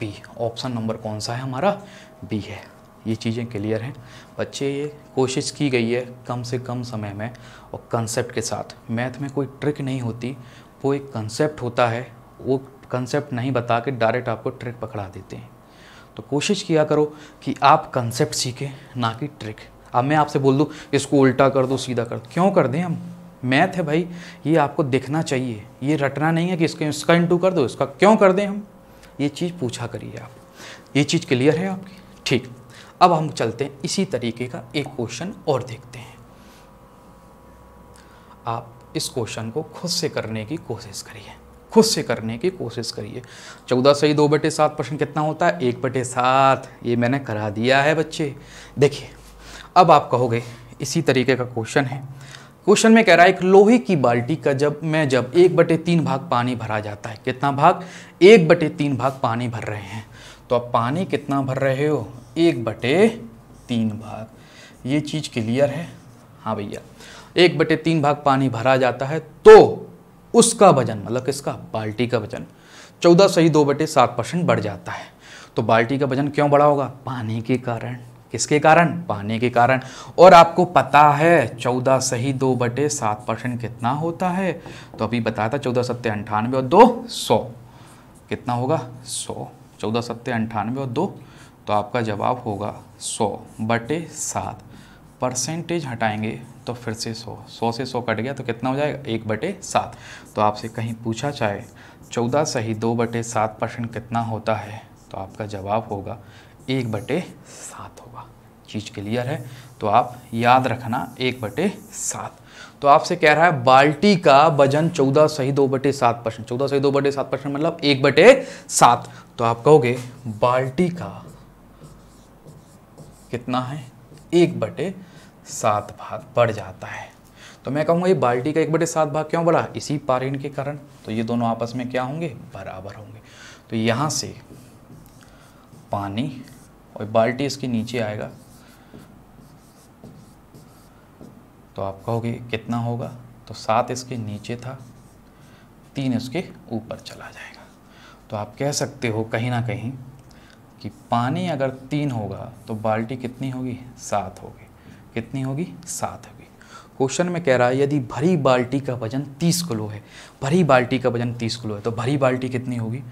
बी ऑप्शन नंबर कौन सा है हमारा बी है ये चीज़ें क्लियर हैं बच्चे ये कोशिश की गई है कम से कम समय में और कंसेप्ट के साथ मैथ में कोई ट्रिक नहीं होती वो एक कंसेप्ट होता है वो कंसेप्ट नहीं बता के डायरेक्ट आपको ट्रिक पकड़ा देते हैं तो कोशिश किया करो कि आप कंसेप्ट सीखें ना कि ट्रिक अब मैं आपसे बोल दूँ इसको उल्टा कर दो सीधा कर दो क्यों कर दें हम मैथ है भाई ये आपको दिखना चाहिए ये रटना नहीं है कि इसके इसका इंटू कर दो इसका क्यों कर दें हम ये चीज़ पूछा करिए आप ये चीज़ क्लियर है आपकी ठीक अब हम चलते हैं इसी तरीके का एक क्वेश्चन और देखते हैं आप इस क्वेश्चन को खुद से करने की कोशिश करिए खुद से करने की कोशिश करिए चौदह सही दो बटे सात परसेंट कितना होता है एक बटे सात ये मैंने करा दिया है बच्चे देखिए अब आप कहोगे इसी तरीके का क्वेश्चन है क्वेश्चन में कह रहा है एक लोहे की बाल्टी का जब मैं जब एक बटे तीन भाग पानी भरा जाता है कितना भाग एक बटे तीन भाग पानी भर रहे हैं तो आप पानी कितना भर रहे हो एक बटे तीन भाग ये चीज़ क्लियर है हाँ भैया एक बटे तीन भाग पानी भरा जाता है तो उसका वजन मतलब किसका बाल्टी का वजन चौदह सही दो बटे सात परसेंट बढ़ जाता है तो बाल्टी का वजन क्यों बढ़ा होगा पानी के कारण किसके कारण पानी के कारण और आपको पता है चौदह सही दो बटे सात परसेंट कितना होता है तो अभी बताया था चौदह सत्य अंठानवे और दो सौ कितना होगा सौ चौदह सत्य अंठानवे और दो तो आपका जवाब होगा सौ बटे सात परसेंटेज हटाएंगे तो फिर से सौ सौ से सौ कट गया तो कितना हो जाएगा एक बटे सात तो आपसे कहीं पूछा चाहे चौदह सही दो बटे सात परसेंट कितना होता है तो आपका जवाब होगा एक बटे सात होगा चीज़ क्लियर है तो आप याद रखना एक बटे सात तो आपसे कह रहा है बाल्टी का वजन चौदह सही दो बटे सात परसेंट चौदह सही दो बटे सात परसेंट मतलब एक बटे सात तो आप कहोगे बाल्टी का कितना है एक बटे सात भाग बढ़ जाता है तो मैं कहूँगा ये बाल्टी का एक बटे सात भाग क्यों बढ़ा इसी पारिन के कारण तो ये दोनों आपस में क्या होंगे बराबर होंगे तो यहाँ से पानी और बाल्टी इसके नीचे आएगा तो आप कहोगे कितना होगा तो सात इसके नीचे था तीन इसके ऊपर चला जाएगा तो आप कह सकते हो कहीं ना कहीं कि पानी अगर तीन होगा तो बाल्टी कितनी होगी सात होगी कितनी होगी सात होगी क्वेश्चन में कह रहा है यदि भरी बाल्टी का वजन तीस किलो है भरी बाल्टी का वजन तीस किलो है तो भरी बाल्टी कितनी होगी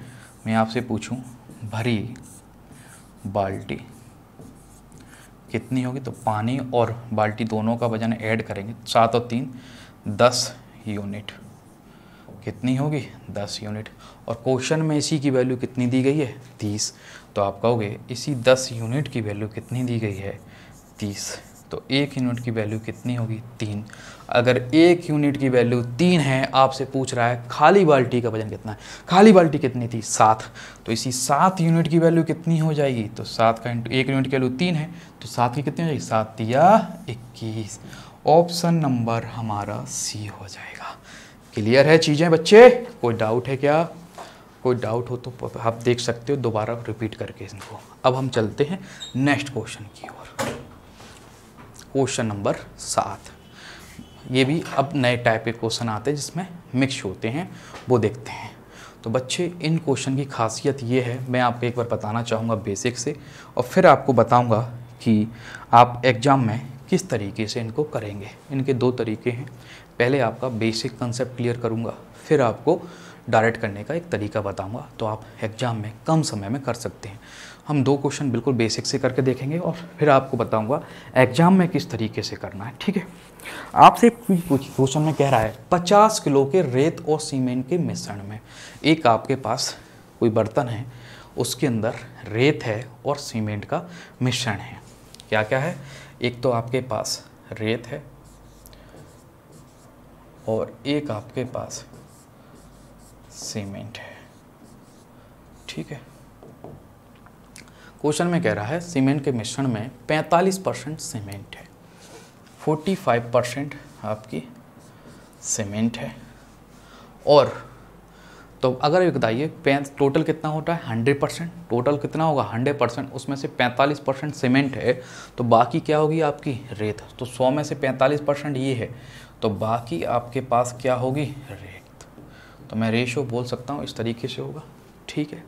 मैं आपसे पूछूं भरी बाल्टी कितनी होगी तो पानी और बाल्टी दोनों का वजन ऐड करेंगे सात और तीन दस यूनिट कितनी होगी दस यूनिट और क्वेश्चन में इसी की वैल्यू कितनी दी गई है तीस तो आप कहोगे इसी दस यूनिट की वैल्यू कितनी दी गई है तीस तो एक यूनिट की वैल्यू कितनी होगी तीन अगर एक यूनिट की वैल्यू तीन है आपसे पूछ रहा है खाली बाल्टी का वजन कितना है खाली बाल्टी कितनी थी सात तो इसी सात यूनिट की वैल्यू कितनी हो जाएगी तो सात का इंटू एक यूनिट की वैल्यू तीन है तो सात की कितनी हो जाएगी सात या इक्कीस ऑप्शन नंबर हमारा सी हो जाएगा क्लियर है चीज़ें बच्चे कोई डाउट है क्या कोई डाउट हो तो आप देख सकते हो दोबारा रिपीट करके इनको अब हम चलते हैं नेक्स्ट क्वेश्चन की ओर क्वेश्चन नंबर सात ये भी अब नए टाइप के क्वेश्चन आते हैं जिसमें मिक्स होते हैं वो देखते हैं तो बच्चे इन क्वेश्चन की खासियत ये है मैं आपको एक बार बताना चाहूँगा बेसिक से और फिर आपको बताऊँगा कि आप एग्ज़ाम में किस तरीके से इनको करेंगे इनके दो तरीके हैं पहले आपका बेसिक कंसेप्ट क्लियर करूँगा फिर आपको डायरेक्ट करने का एक तरीका बताऊँगा तो आप एग्ज़ाम में कम समय में कर सकते हैं हम दो क्वेश्चन बिल्कुल बेसिक से करके देखेंगे और फिर आपको बताऊंगा एग्जाम में किस तरीके से करना है ठीक है आपसे क्वेश्चन में कह रहा है पचास किलो के रेत और सीमेंट के मिश्रण में एक आपके पास कोई बर्तन है उसके अंदर रेत है और सीमेंट का मिश्रण है क्या क्या है एक तो आपके पास रेत है और एक आपके पास सीमेंट है ठीक है क्वेश्चन में कह रहा है सीमेंट के मिश्रण में 45 परसेंट सीमेंट है 45 परसेंट आपकी सीमेंट है और तो अगर ये बताइए टोटल कितना होता है हंड्रेड परसेंट टोटल कितना होगा हंड्रेड परसेंट उसमें से पैंतालीस परसेंट सीमेंट है तो बाकी क्या होगी आपकी रेत तो सौ में से पैंतालीस परसेंट ये है तो बाकी आपके पास क्या होगी रेत तो मैं रेशो बोल सकता हूँ इस तरीके से होगा ठीक है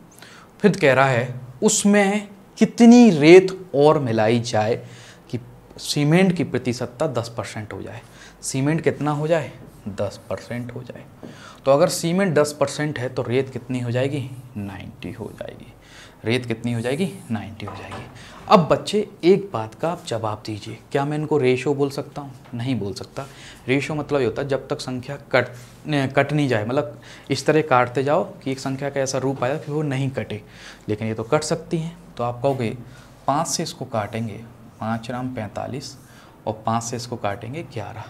फिर कह रहा है उसमें कितनी रेत और मिलाई जाए कि सीमेंट की प्रतिशतता दस परसेंट हो जाए सीमेंट कितना हो जाए दस परसेंट हो जाए तो अगर सीमेंट दस परसेंट है तो रेत कितनी हो जाएगी नाइन्टी हो जाएगी रेत कितनी हो जाएगी नाइन्टी हो जाएगी अब बच्चे एक बात का आप जवाब दीजिए क्या मैं इनको रेशो बोल सकता हूँ नहीं बोल सकता रेशो मतलब ये होता है जब तक संख्या कट कट नहीं जाए मतलब इस तरह काटते जाओ कि एक संख्या का ऐसा रूप आया कि वो नहीं कटे लेकिन ये तो कट सकती हैं तो आप कहोगे पाँच से इसको काटेंगे पाँच राम पैंतालीस और पाँच से इसको काटेंगे ग्यारह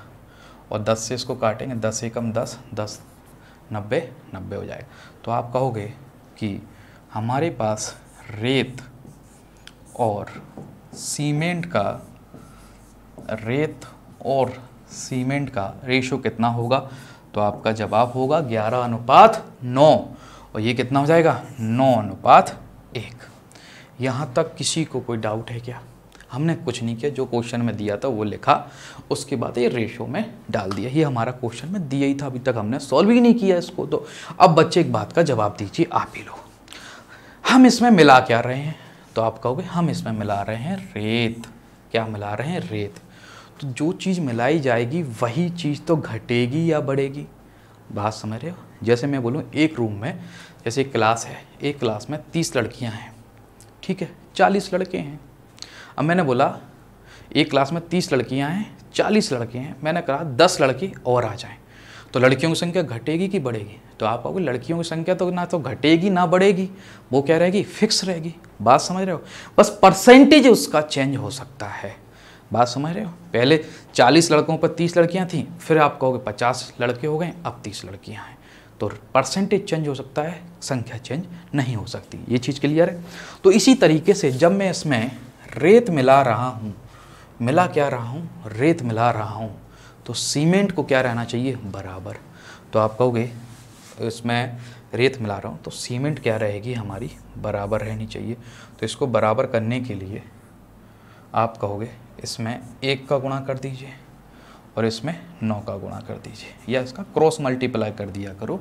और दस से इसको काटेंगे दस एकम दस दस नब्बे नब्बे हो जाएगा तो आप कहोगे कि हमारे पास रेत और सीमेंट का रेत और सीमेंट का रेशो कितना होगा तो आपका जवाब होगा ग्यारह अनुपात नौ और ये कितना हो जाएगा नौ अनुपात एक यहाँ तक किसी को कोई डाउट है क्या हमने कुछ नहीं किया जो क्वेश्चन में दिया था वो लिखा उसके बाद ये रेशो में डाल दिया ये हमारा क्वेश्चन में दिया ही था अभी तक हमने सॉल्व ही नहीं किया इसको तो अब बच्चे एक बात का जवाब दीजिए आप ही लोग हम इसमें मिला क्या रहे हैं तो आप कहोगे हम इसमें मिला रहे हैं रेत क्या मिला रहे हैं रेत तो जो चीज़ मिलाई जाएगी वही चीज़ तो घटेगी या बढ़ेगी बात समझ रहे हो जैसे मैं बोलूँ एक रूम में जैसे एक क्लास है एक क्लास में तीस लड़कियाँ हैं ठीक है चालीस लड़के हैं अब मैंने बोला एक क्लास में तीस लड़कियाँ हैं चालीस लड़के हैं मैंने कहा दस लड़के और आ जाएँ तो लड़कियों की संख्या घटेगी कि बढ़ेगी तो आप कहोगे लड़कियों की संख्या तो ना तो घटेगी ना बढ़ेगी वो क्या रहेगी फिक्स रहेगी बात समझ रहे हो बस परसेंटेज उसका चेंज हो सकता है बात समझ रहे हो पहले 40 लड़कों पर 30 लड़कियां थीं फिर आप कहोगे 50 लड़के हो गए अब 30 लड़कियां हैं तो परसेंटेज चेंज हो सकता है संख्या चेंज नहीं हो सकती ये चीज़ क्लियर है तो इसी तरीके से जब मैं इसमें रेत मिला रहा हूँ मिला क्या रहा हूँ रेत मिला रहा हूँ तो सीमेंट को क्या रहना चाहिए बराबर तो आप कहोगे इसमें रेत मिला रहा हूँ तो सीमेंट क्या रहेगी हमारी बराबर रहनी चाहिए तो इसको बराबर करने के लिए आप कहोगे इसमें एक का गुणा कर दीजिए और इसमें नौ का गुणा कर दीजिए या इसका क्रॉस मल्टीप्लाई कर दिया करो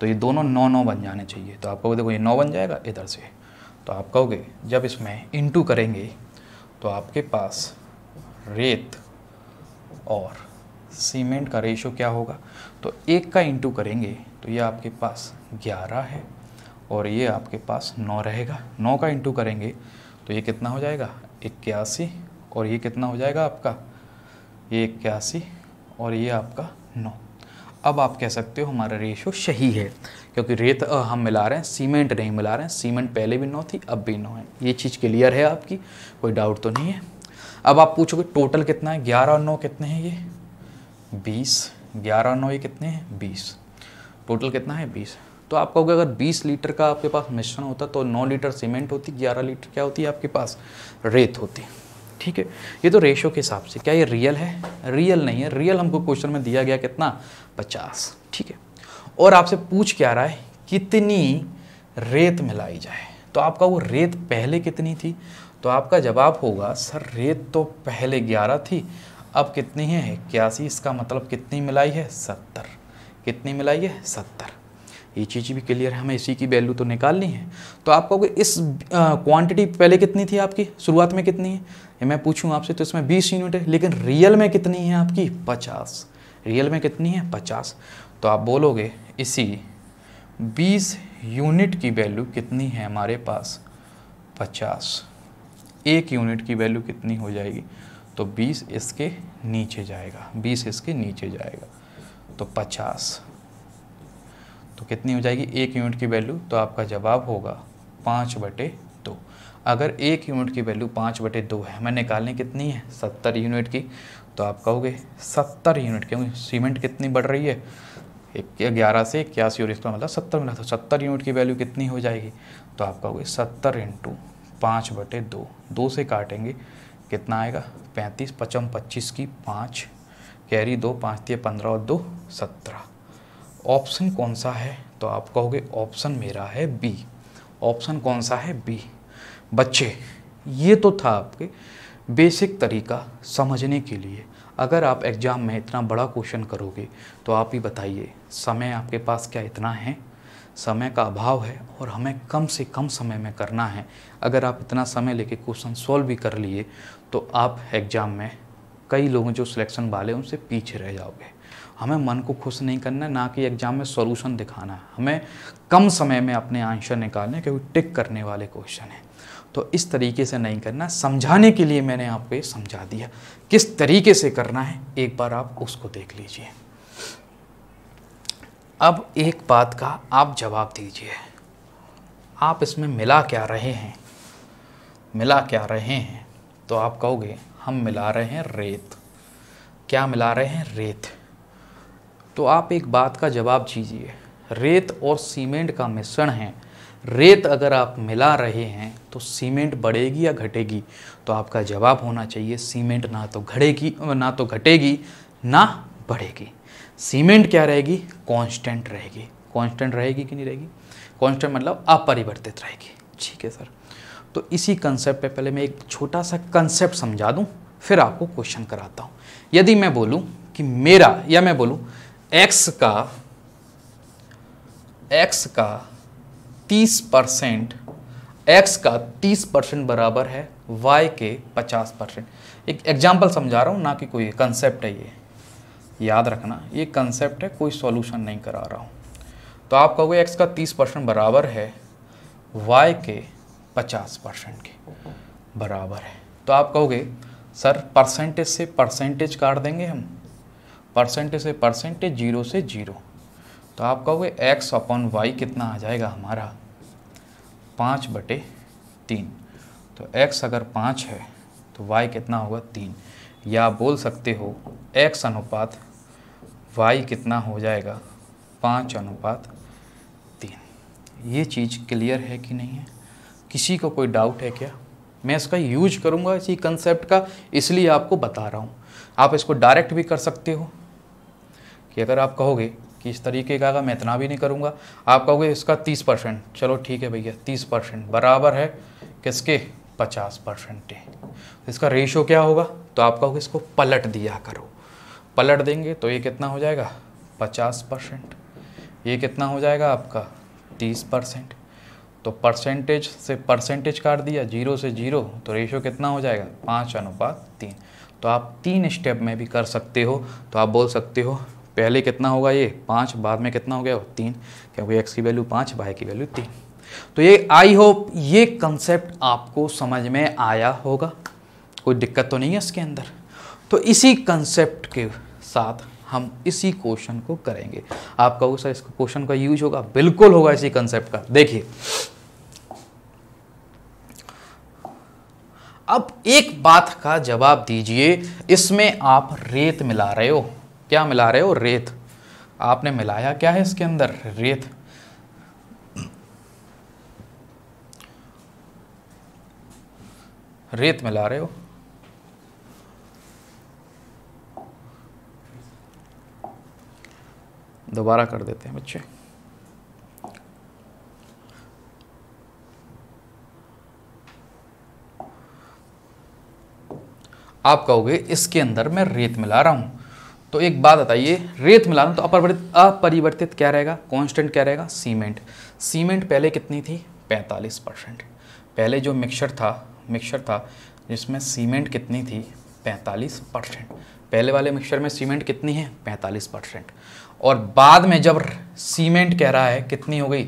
तो ये दोनों नौ नौ बन जाने चाहिए तो आप कहोगे देखो ये नौ बन जाएगा इधर से तो आप कहोगे जब इसमें इंटू करेंगे तो आपके पास रेत और सीमेंट का रेशो क्या होगा तो एक का इंटू करेंगे तो ये आपके पास ग्यारह है और ये आपके पास नौ रहेगा नौ का इंटू करेंगे तो ये कितना हो जाएगा इक्यासी और ये कितना हो जाएगा आपका ये इक्यासी और ये आपका नौ अब आप कह सकते हो हमारा रेशो सही है क्योंकि रेत हम मिला रहे हैं सीमेंट नहीं मिला रहे हैं सीमेंट पहले भी नौ थी अब भी नौ है ये चीज़ क्लियर है आपकी कोई डाउट तो नहीं है अब आप पूछोगे टोटल कितना है ग्यारह और नौ कितने हैं ये बीस ग्यारह और नौ ये कितने हैं बीस टोटल कितना है बीस तो आप कहोगे अगर 20 लीटर का आपके पास मिश्रण होता तो 9 लीटर सीमेंट होती 11 लीटर क्या होती है आपके पास रेत होती ठीक है ये तो रेशो के हिसाब से क्या ये रियल है रियल नहीं है रियल हमको क्वेश्चन में दिया गया कितना पचास ठीक है और आपसे पूछ क्या रहा है कितनी रेत मिलाई जाए तो आपका वो रेत पहले कितनी थी तो आपका जवाब होगा सर रेत तो पहले ग्यारह थी अब कितनी है इक्यासी इसका मतलब कितनी मिलाई है सत्तर कितनी मिलाई है सत्तर ये चीज़ भी क्लियर है हमें इसी की वैल्यू तो निकालनी है तो आपको इस क्वांटिटी पहले कितनी थी आपकी शुरुआत में कितनी है ये मैं पूछूँ आपसे तो इसमें बीस यूनिट है लेकिन रियल में कितनी है आपकी पचास रियल में कितनी है पचास तो आप बोलोगे इसी बीस यूनिट की वैल्यू कितनी है हमारे पास पचास एक यूनिट की वैल्यू कितनी हो जाएगी तो बीस इसके नीचे जाएगा बीस इसके नीचे जाएगा तो पचास तो कितनी हो जाएगी एक यूनिट की वैल्यू तो आपका जवाब होगा पाँच बटे दो अगर एक यूनिट की वैल्यू पाँच बटे दो है हमें निकालनी कितनी है सत्तर यूनिट की तो आप कहोगे सत्तर यूनिट क्योंकि सीमेंट कितनी बढ़ रही है ग्यारह से इक्यासी और इसका मतलब सत्तर मिला था तो सत्तर यूनिट की वैल्यू कितनी हो जाएगी तो आप कहोगे सत्तर इंटू पाँच बटे दो दो से काटेंगे कितना आएगा पैंतीस पचम पच्चीस की पाँच कैरी दो पाँच तीय पंद्रह और दो सत्रह ऑप्शन कौन सा है तो आप कहोगे ऑप्शन मेरा है बी ऑप्शन कौन सा है बी बच्चे ये तो था आपके बेसिक तरीका समझने के लिए अगर आप एग्ज़ाम में इतना बड़ा क्वेश्चन करोगे तो आप ही बताइए समय आपके पास क्या इतना है समय का अभाव है और हमें कम से कम समय में करना है अगर आप इतना समय लेके क्वेश्चन सॉल्व भी कर लिए तो आप एग्ज़ाम में कई लोग जो सिलेक्शन वाले उनसे पीछे रह जाओगे हमें मन को खुश नहीं करना ना कि एग्ज़ाम में सॉल्यूशन दिखाना है हमें कम समय में अपने आंसर निकालने क्योंकि टिक करने वाले क्वेश्चन हैं तो इस तरीके से नहीं करना समझाने के लिए मैंने आपको ये समझा दिया किस तरीके से करना है एक बार आप उसको देख लीजिए अब एक बात का आप जवाब दीजिए आप इसमें मिला क्या रहे हैं मिला क्या रहे हैं तो आप कहोगे हम मिला रहे हैं रेत क्या मिला रहे हैं रेत तो आप एक बात का जवाब दीजिए रेत और सीमेंट का मिश्रण है रेत अगर आप मिला रहे हैं तो सीमेंट बढ़ेगी या घटेगी तो आपका जवाब होना चाहिए सीमेंट ना तो घटेगी ना तो घटेगी ना बढ़ेगी सीमेंट क्या रहेगी कांस्टेंट रहेगी कांस्टेंट रहेगी कि नहीं रहेगी कांस्टेंट मतलब अपरिवर्तित रहेगी ठीक है सर तो इसी कंसेप्ट पे पहले मैं एक छोटा सा कंसेप्ट समझा दूँ फिर आपको क्वेश्चन कराता हूँ यदि मैं बोलूँ कि मेरा या मैं बोलूँ एक्स का एक्स का तीस परसेंट एक्स का तीस परसेंट बराबर है वाई के पचास परसेंट एक एग्जाम्पल समझा रहा हूँ ना कि कोई कंसेप्ट है ये याद रखना ये कंसेप्ट है कोई सॉल्यूशन नहीं करा रहा हूँ तो आप कहोगे एक्स का तीस परसेंट बराबर है वाई के पचास परसेंट के बराबर है तो आप कहोगे सर परसेंटेज से परसेंटेज काट देंगे हम परसेंटेज से परसेंटेज जीरो से जीरो तो आप कहोगे एक्स अपॉन वाई कितना आ जाएगा हमारा पाँच बटे तीन तो एक्स अगर पाँच है तो वाई कितना होगा तीन या बोल सकते हो एक्स अनुपात वाई कितना हो जाएगा पाँच अनुपात तीन ये चीज़ क्लियर है कि नहीं है किसी को कोई डाउट है क्या मैं इसका यूज करूँगा इसी कंसेप्ट का इसलिए आपको बता रहा हूँ आप इसको डायरेक्ट भी कर सकते हो कि अगर आप कहोगे कि इस तरीके का मैं इतना भी नहीं करूँगा आप कहोगे इसका तीस परसेंट चलो ठीक है भैया तीस परसेंट बराबर है किसके पचास परसेंट तो इसका रेशो क्या होगा तो आप कहोगे इसको पलट दिया करो पलट देंगे तो ये कितना हो जाएगा पचास परसेंट ये कितना हो जाएगा आपका तीस परसेंट तो परसेंटेज से परसेंटेज काट दिया जीरो से जीरो तो रेशो कितना हो जाएगा पाँच अनुपात तीन तो आप तीन स्टेप में भी कर सकते हो तो आप बोल सकते हो पहले कितना होगा ये पाँच बाद में कितना हो गया तीन क्योंकि एक्स की वैल्यू पाँच वाई की वैल्यू तीन तो ये आई होप ये कंसेप्ट आपको समझ में आया होगा कोई दिक्कत तो नहीं है इसके अंदर तो इसी कंसेप्ट के साथ हम इसी क्वेश्चन को करेंगे आप कहोगे सर इस क्वेश्चन का यूज होगा बिल्कुल होगा इसी कंसेप्ट का देखिए अब एक बात का जवाब दीजिए इसमें आप रेत मिला रहे हो क्या मिला रहे हो रेत आपने मिलाया क्या है इसके अंदर रेत रेत मिला रहे हो दोबारा कर देते हैं बच्चे आप कहोगे इसके अंदर मैं रेत मिला रहा हूं तो एक बात बताइए रेत मिला तो अपरिवर्तित अपरिवर्तित क्या रहेगा कॉन्स्टेंट क्या रहेगा सीमेंट सीमेंट पहले कितनी थी 45 परसेंट पहले जो मिक्सर था मिक्सर था जिसमें सीमेंट कितनी थी 45 परसेंट पहले वाले मिक्सर में सीमेंट कितनी है 45 परसेंट और बाद में जब सीमेंट कह रहा है कितनी हो गई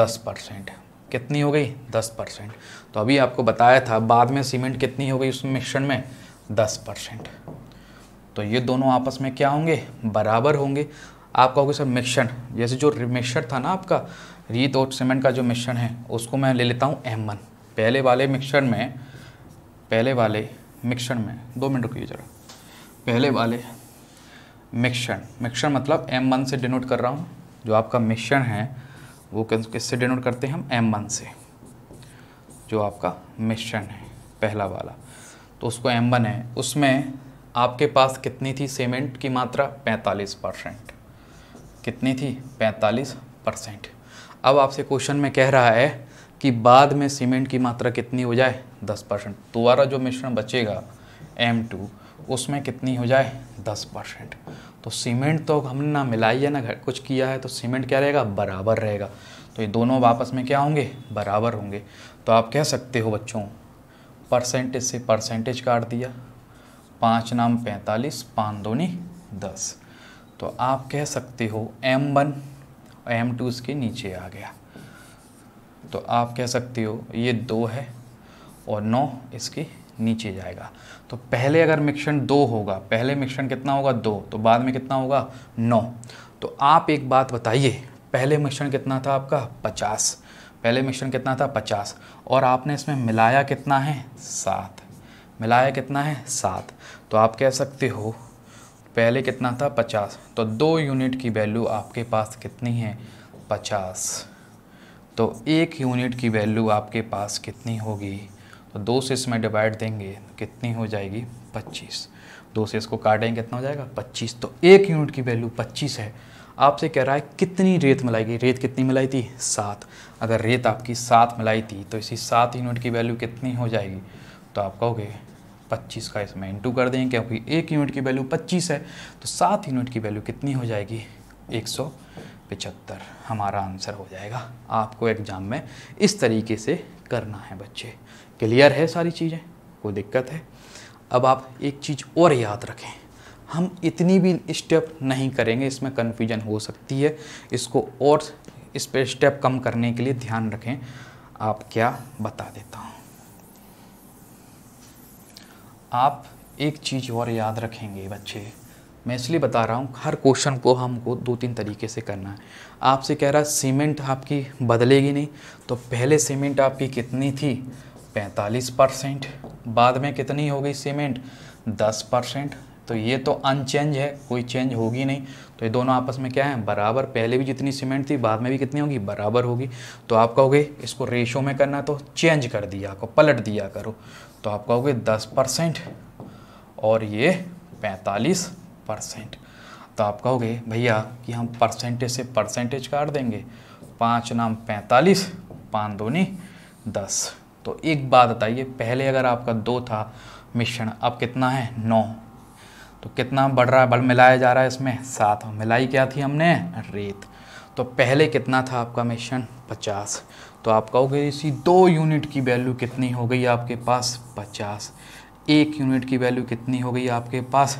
10 परसेंट कितनी हो गई 10 परसेंट तो अभी आपको बताया था बाद में सीमेंट कितनी हो गई उस मिक्सर में 10 परसेंट तो ये दोनों आपस में क्या होंगे बराबर होंगे आप कहोगे सर मिक्सण जैसे जो मिक्सर था ना आपका रीत और सीमेंट का जो मिश्रण है उसको मैं ले लेता हूँ एम वन पहले वाले मिक्सर में पहले वाले मिक्सर में दो मिनट रुकिए जरा पहले वाले मिक्सर मिक्सर मतलब एम वन से डिनोट कर रहा हूँ जो आपका मिश्रण है वो किससे डिनोट करते हैं हम एम वन से जो आपका मिश्रण है पहला वाला तो उसको एम वन है उसमें आपके पास कितनी थी सीमेंट की मात्रा 45 परसेंट कितनी थी 45 परसेंट अब आपसे क्वेश्चन में कह रहा है कि बाद में सीमेंट की मात्रा कितनी हो जाए 10 परसेंट दोबारा जो मिश्रण बचेगा M2 उसमें कितनी हो जाए 10 परसेंट तो सीमेंट तो हमने ना मिलाई है ना कुछ किया है तो सीमेंट क्या रहेगा बराबर रहेगा तो ये दोनों आपस में क्या होंगे बराबर होंगे तो आप कह सकते हो बच्चों परसेंटेज से परसेंटेज काट दिया पाँच नाम पैंतालीस पाँच दूनी दस तो आप कह सकते हो एम वन एम टू इसके नीचे आ गया तो आप कह सकते हो ये दो है और नौ इसके नीचे जाएगा तो पहले अगर मिक्सन दो होगा पहले मिक्सन कितना होगा दो तो बाद में कितना होगा नौ तो आप एक बात बताइए पहले मिश्रण कितना था आपका पचास पहले मिश्रण कितना था पचास और आपने इसमें मिलाया कितना है सात मिलाया कितना है सात तो आप कह सकते हो पहले कितना था पचास तो दो यूनिट की वैल्यू आपके पास कितनी है पचास तो एक यूनिट की वैल्यू आपके पास कितनी होगी तो दो से इसमें डिवाइड देंगे कितनी हो जाएगी पच्चीस दो से इसको काटेंगे कितना हो जाएगा पच्चीस तो एक यूनिट की वैल्यू पच्चीस है आपसे कह रहा है कितनी रेत मिलाई गई रेत कितनी मिलाई थी सात अगर रेत आपकी सात मिलाई थी तो इसी सात यूनिट की वैल्यू कितनी हो जाएगी तो आप कहोगे 25 का इसमें इंटू कर दें क्योंकि एक यूनिट की वैल्यू 25 है तो सात यूनिट की वैल्यू कितनी हो जाएगी एक पिचहत्तर हमारा आंसर हो जाएगा आपको एग्ज़ाम में इस तरीके से करना है बच्चे क्लियर है सारी चीज़ें कोई दिक्कत है अब आप एक चीज़ और याद रखें हम इतनी भी स्टेप नहीं करेंगे इसमें कन्फ्यूजन हो सकती है इसको और इस पर स्टेप कम करने के लिए ध्यान रखें आप क्या बता देता हूँ आप एक चीज़ और याद रखेंगे बच्चे मैं इसलिए बता रहा हूँ हर क्वेश्चन को हमको दो तीन तरीके से करना है आपसे कह रहा सीमेंट आपकी बदलेगी नहीं तो पहले सीमेंट आपकी कितनी थी 45 परसेंट बाद में कितनी हो गई सीमेंट 10 परसेंट तो ये तो अनचेंज है कोई चेंज होगी नहीं तो ये दोनों आपस में क्या है बराबर पहले भी जितनी सीमेंट थी बाद में भी कितनी होगी बराबर होगी तो आप कहोगे इसको रेशो में करना तो चेंज कर दिया करो पलट दिया करो तो आप कहोगे दस परसेंट और ये पैंतालीस परसेंट तो आप कहोगे भैया कि हम परसेंटेज से परसेंटेज काट देंगे पाँच नाम पैंतालीस पाँच दोनी दस तो एक बात बताइए पहले अगर आपका दो था मिश्रण अब कितना है नौ तो कितना बढ़ रहा है बल मिलाया जा रहा है इसमें सात मिलाई क्या थी हमने रेत तो पहले कितना था आपका मिश्रण पचास तो आप कहोगे इसी दो यूनिट की वैल्यू कितनी हो गई आपके पास पचास एक यूनिट की वैल्यू कितनी हो गई आपके पास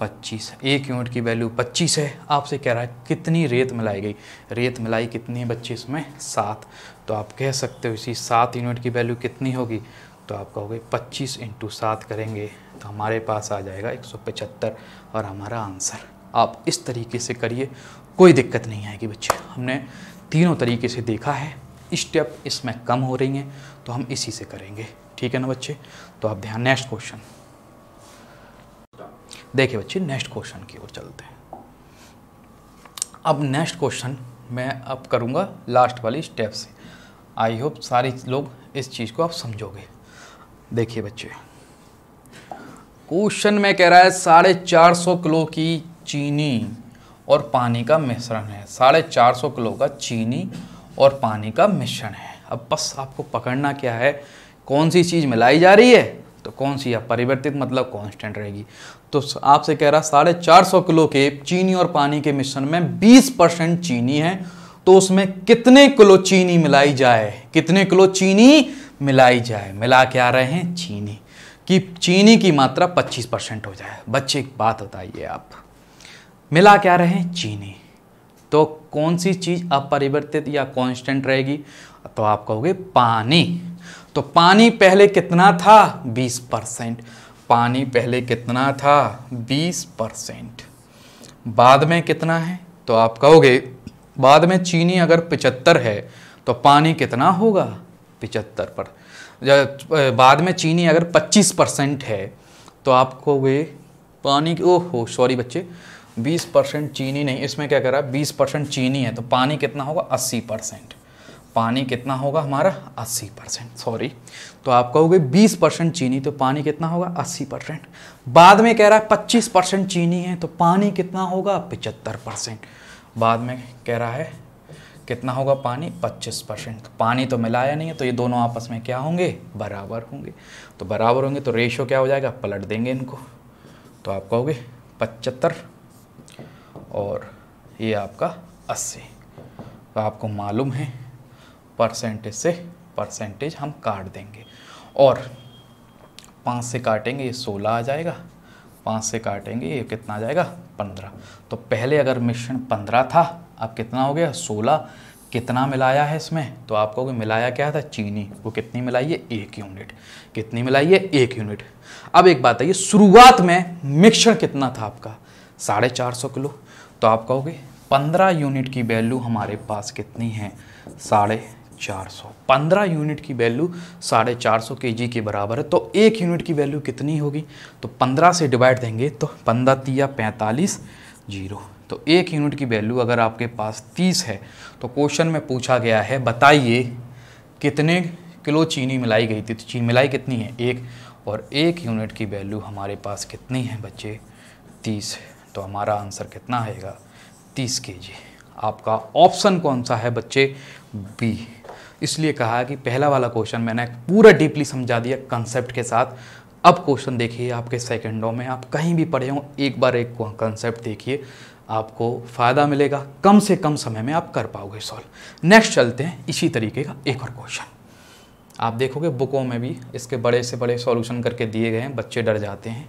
पच्चीस एक यूनिट की वैल्यू पच्चीस है आपसे कह रहा है कितनी रेत मिलाई गई रेत मिलाई कितनी है बच्चे इसमें सात तो आप कह सकते हो इसी सात यूनिट की वैल्यू कितनी होगी तो आप कहोगे पच्चीस इंटू सात करेंगे तो हमारे पास आ जाएगा एक सौ पचहत्तर और हमारा आंसर आप इस तरीके से करिए कोई दिक्कत नहीं आएगी बच्चे हमने तीनों तरीके से देखा है स्टेप इसमें कम हो रही हैं तो हम इसी से करेंगे ठीक है ना बच्चे तो आप ध्यान नेक्स्ट क्वेश्चन देखिए बच्चे नेक्स्ट क्वेश्चन की ओर चलते हैं अब नेक्स्ट क्वेश्चन मैं अब करूँगा लास्ट वाली स्टेप से आई होप सारे लोग इस चीज़ को आप समझोगे देखिए बच्चे क्वेश्चन में कह रहा है साढ़े चार सौ किलो की चीनी और पानी का मिश्रण है साढ़े चार सौ किलो का चीनी और पानी का मिश्रण है अब बस आपको पकड़ना क्या है कौन सी चीज़ मिलाई जा रही है तो कौन सी या परिवर्तित मतलब कांस्टेंट रहेगी तो आपसे कह रहा साढ़े चार सौ किलो के चीनी और पानी के मिश्रण में बीस परसेंट चीनी है तो उसमें कितने किलो चीनी मिलाई जाए कितने किलो चीनी मिलाई जाए मिला के आ रहे हैं चीनी कि चीनी की मात्रा 25 परसेंट हो जाए बच्चे एक बात बताइए आप मिला क्या रहे हैं चीनी तो कौन सी चीज़ अपरिवर्तित या कांस्टेंट रहेगी तो आप कहोगे पानी तो पानी पहले कितना था 20 परसेंट पानी पहले कितना था 20 परसेंट बाद में कितना है तो आप कहोगे बाद में चीनी अगर पिचहत्तर है तो पानी कितना होगा पिचहत्तर पर बाद में चीनी अगर 25 परसेंट है तो आप कहोगे पानी ओह हो सॉरी बच्चे बीस परसेंट चीनी नहीं इसमें क्या करा बीस परसेंट चीनी है तो पानी कितना होगा अस्सी परसेंट पानी कितना होगा हमारा अस्सी परसेंट सॉरी तो आप कहोगे बीस परसेंट चीनी तो पानी कितना होगा अस्सी परसेंट बाद में कह रहा है पच्चीस परसेंट चीनी है तो पानी कितना होगा पिचहत्तर परसेंट बाद में कह रहा है कितना होगा पानी पच्चीस परसेंट तो पानी तो मिलाया नहीं है तो ये दोनों आपस में क्या होंगे बराबर होंगे तो बराबर होंगे तो रेशो क्या हो जाएगा पलट देंगे इनको तो आप कहोगे पचहत्तर और ये आपका अस्सी तो आपको मालूम है परसेंटेज से परसेंटेज हम काट देंगे और पाँच से काटेंगे ये सोलह आ जाएगा पाँच से काटेंगे ये कितना आ जाएगा पंद्रह तो पहले अगर मिश्रण पंद्रह था अब कितना हो गया सोलह कितना मिलाया है इसमें तो आपको मिलाया क्या था चीनी वो कितनी मिलाइए एक यूनिट कितनी मिलाइए एक यूनिट अब एक बात है ये शुरुआत में मिश्रण कितना था आपका साढ़े चार सौ किलो तो आप कहोगे पंद्रह यूनिट की वैल्यू हमारे पास कितनी है साढ़े चार सौ पंद्रह यूनिट की वैल्यू साढ़े चार सौ के जी के बराबर है तो एक यूनिट की वैल्यू कितनी होगी तो पंद्रह से डिवाइड देंगे तो पंद्रह तिया पैंतालीस जीरो तो एक यूनिट की वैल्यू अगर आपके पास तीस है तो क्वेश्चन में पूछा गया है बताइए कितने किलो चीनी मिलाई गई थी तो चीनी मिलाई कितनी है एक और एक यूनिट की वैल्यू हमारे पास कितनी है बच्चे तीस है तो हमारा आंसर कितना आएगा तीस के जी आपका ऑप्शन कौन सा है बच्चे बी इसलिए कहा कि पहला वाला क्वेश्चन मैंने पूरा डीपली समझा दिया कंसेप्ट के साथ अब क्वेश्चन देखिए आपके सेकेंडों में आप कहीं भी पढ़े हों एक बार एक कंसेप्ट देखिए आपको फ़ायदा मिलेगा कम से कम समय में आप कर पाओगे सॉल्व नेक्स्ट चलते हैं इसी तरीके का एक और क्वेश्चन आप देखोगे बुकों में भी इसके बड़े से बड़े सॉल्यूशन करके दिए गए हैं बच्चे डर जाते हैं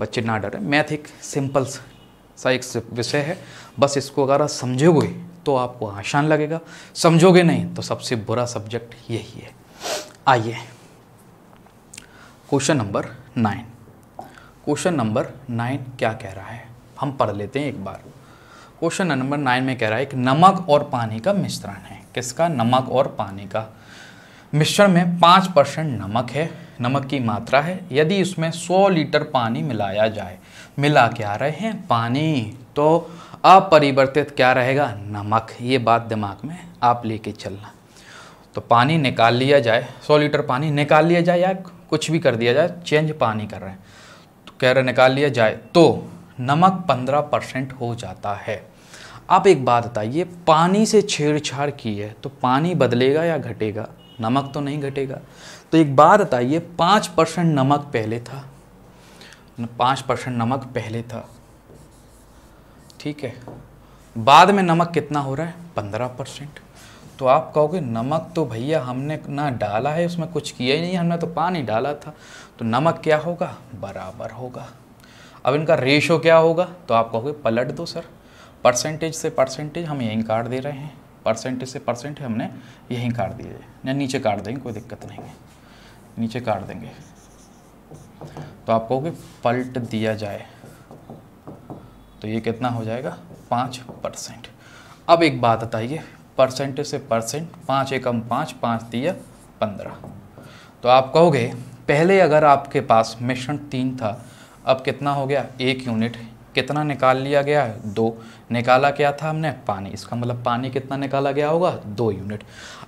बच्चे ना डरें मैथ एक सिंपल सा एक विषय है बस इसको अगर आप समझोगे तो आपको आसान लगेगा समझोगे नहीं तो सबसे बुरा सब्जेक्ट यही है आइए question number nine question number nine क्या कह रहा है हम पढ़ लेते हैं एक बार क्वेश्चन नंबर नाइन में कह रहा है कि नमक और पानी का मिश्रण है किसका नमक और पानी का मिश्रण में पाँच परसेंट नमक है नमक की मात्रा है यदि उसमें सौ लीटर पानी मिलाया जाए मिला क्या रहे हैं पानी तो अपरिवर्तित क्या रहेगा नमक ये बात दिमाग में आप लेके चलना तो पानी निकाल लिया जाए सौ लीटर पानी निकाल लिया जाए या कुछ भी कर दिया जाए चेंज पानी कर रहे हैं तो कह रहे निकाल लिया जाए तो नमक पंद्रह परसेंट हो जाता है आप एक बात बताइए पानी से छेड़छाड़ की है तो पानी बदलेगा या घटेगा नमक तो नहीं घटेगा तो एक बात बताइए पाँच परसेंट नमक पहले था पाँच परसेंट नमक पहले था ठीक है बाद में नमक कितना हो रहा है पंद्रह परसेंट तो आप कहोगे नमक तो भैया हमने ना डाला है उसमें कुछ किया ही नहीं हमने तो पानी डाला था तो नमक क्या होगा बराबर होगा अब इनका रेशो क्या होगा तो आप कहोगे पलट दो सर परसेंटेज से परसेंटेज हम यहीं काट दे रहे हैं परसेंटेज से परसेंट हमने यहीं काट दिए या नीचे काट देंगे कोई दिक्कत नहीं है नीचे काट देंगे तो आप कहोगे पलट दिया जाए तो ये कितना हो जाएगा पाँच परसेंट अब एक बात बताइए परसेंट से परसेंट पाँच एकम पाँच पाँच दिया पंद्रह तो आप कहोगे पहले अगर आपके पास मिश्रण तीन था अब कितना हो गया एक यूनिट कितना निकाल लिया गया है दो निकाला क्या था हमने पानी इसका मतलब पानी कितना निकाला गया होगा दो यूनिट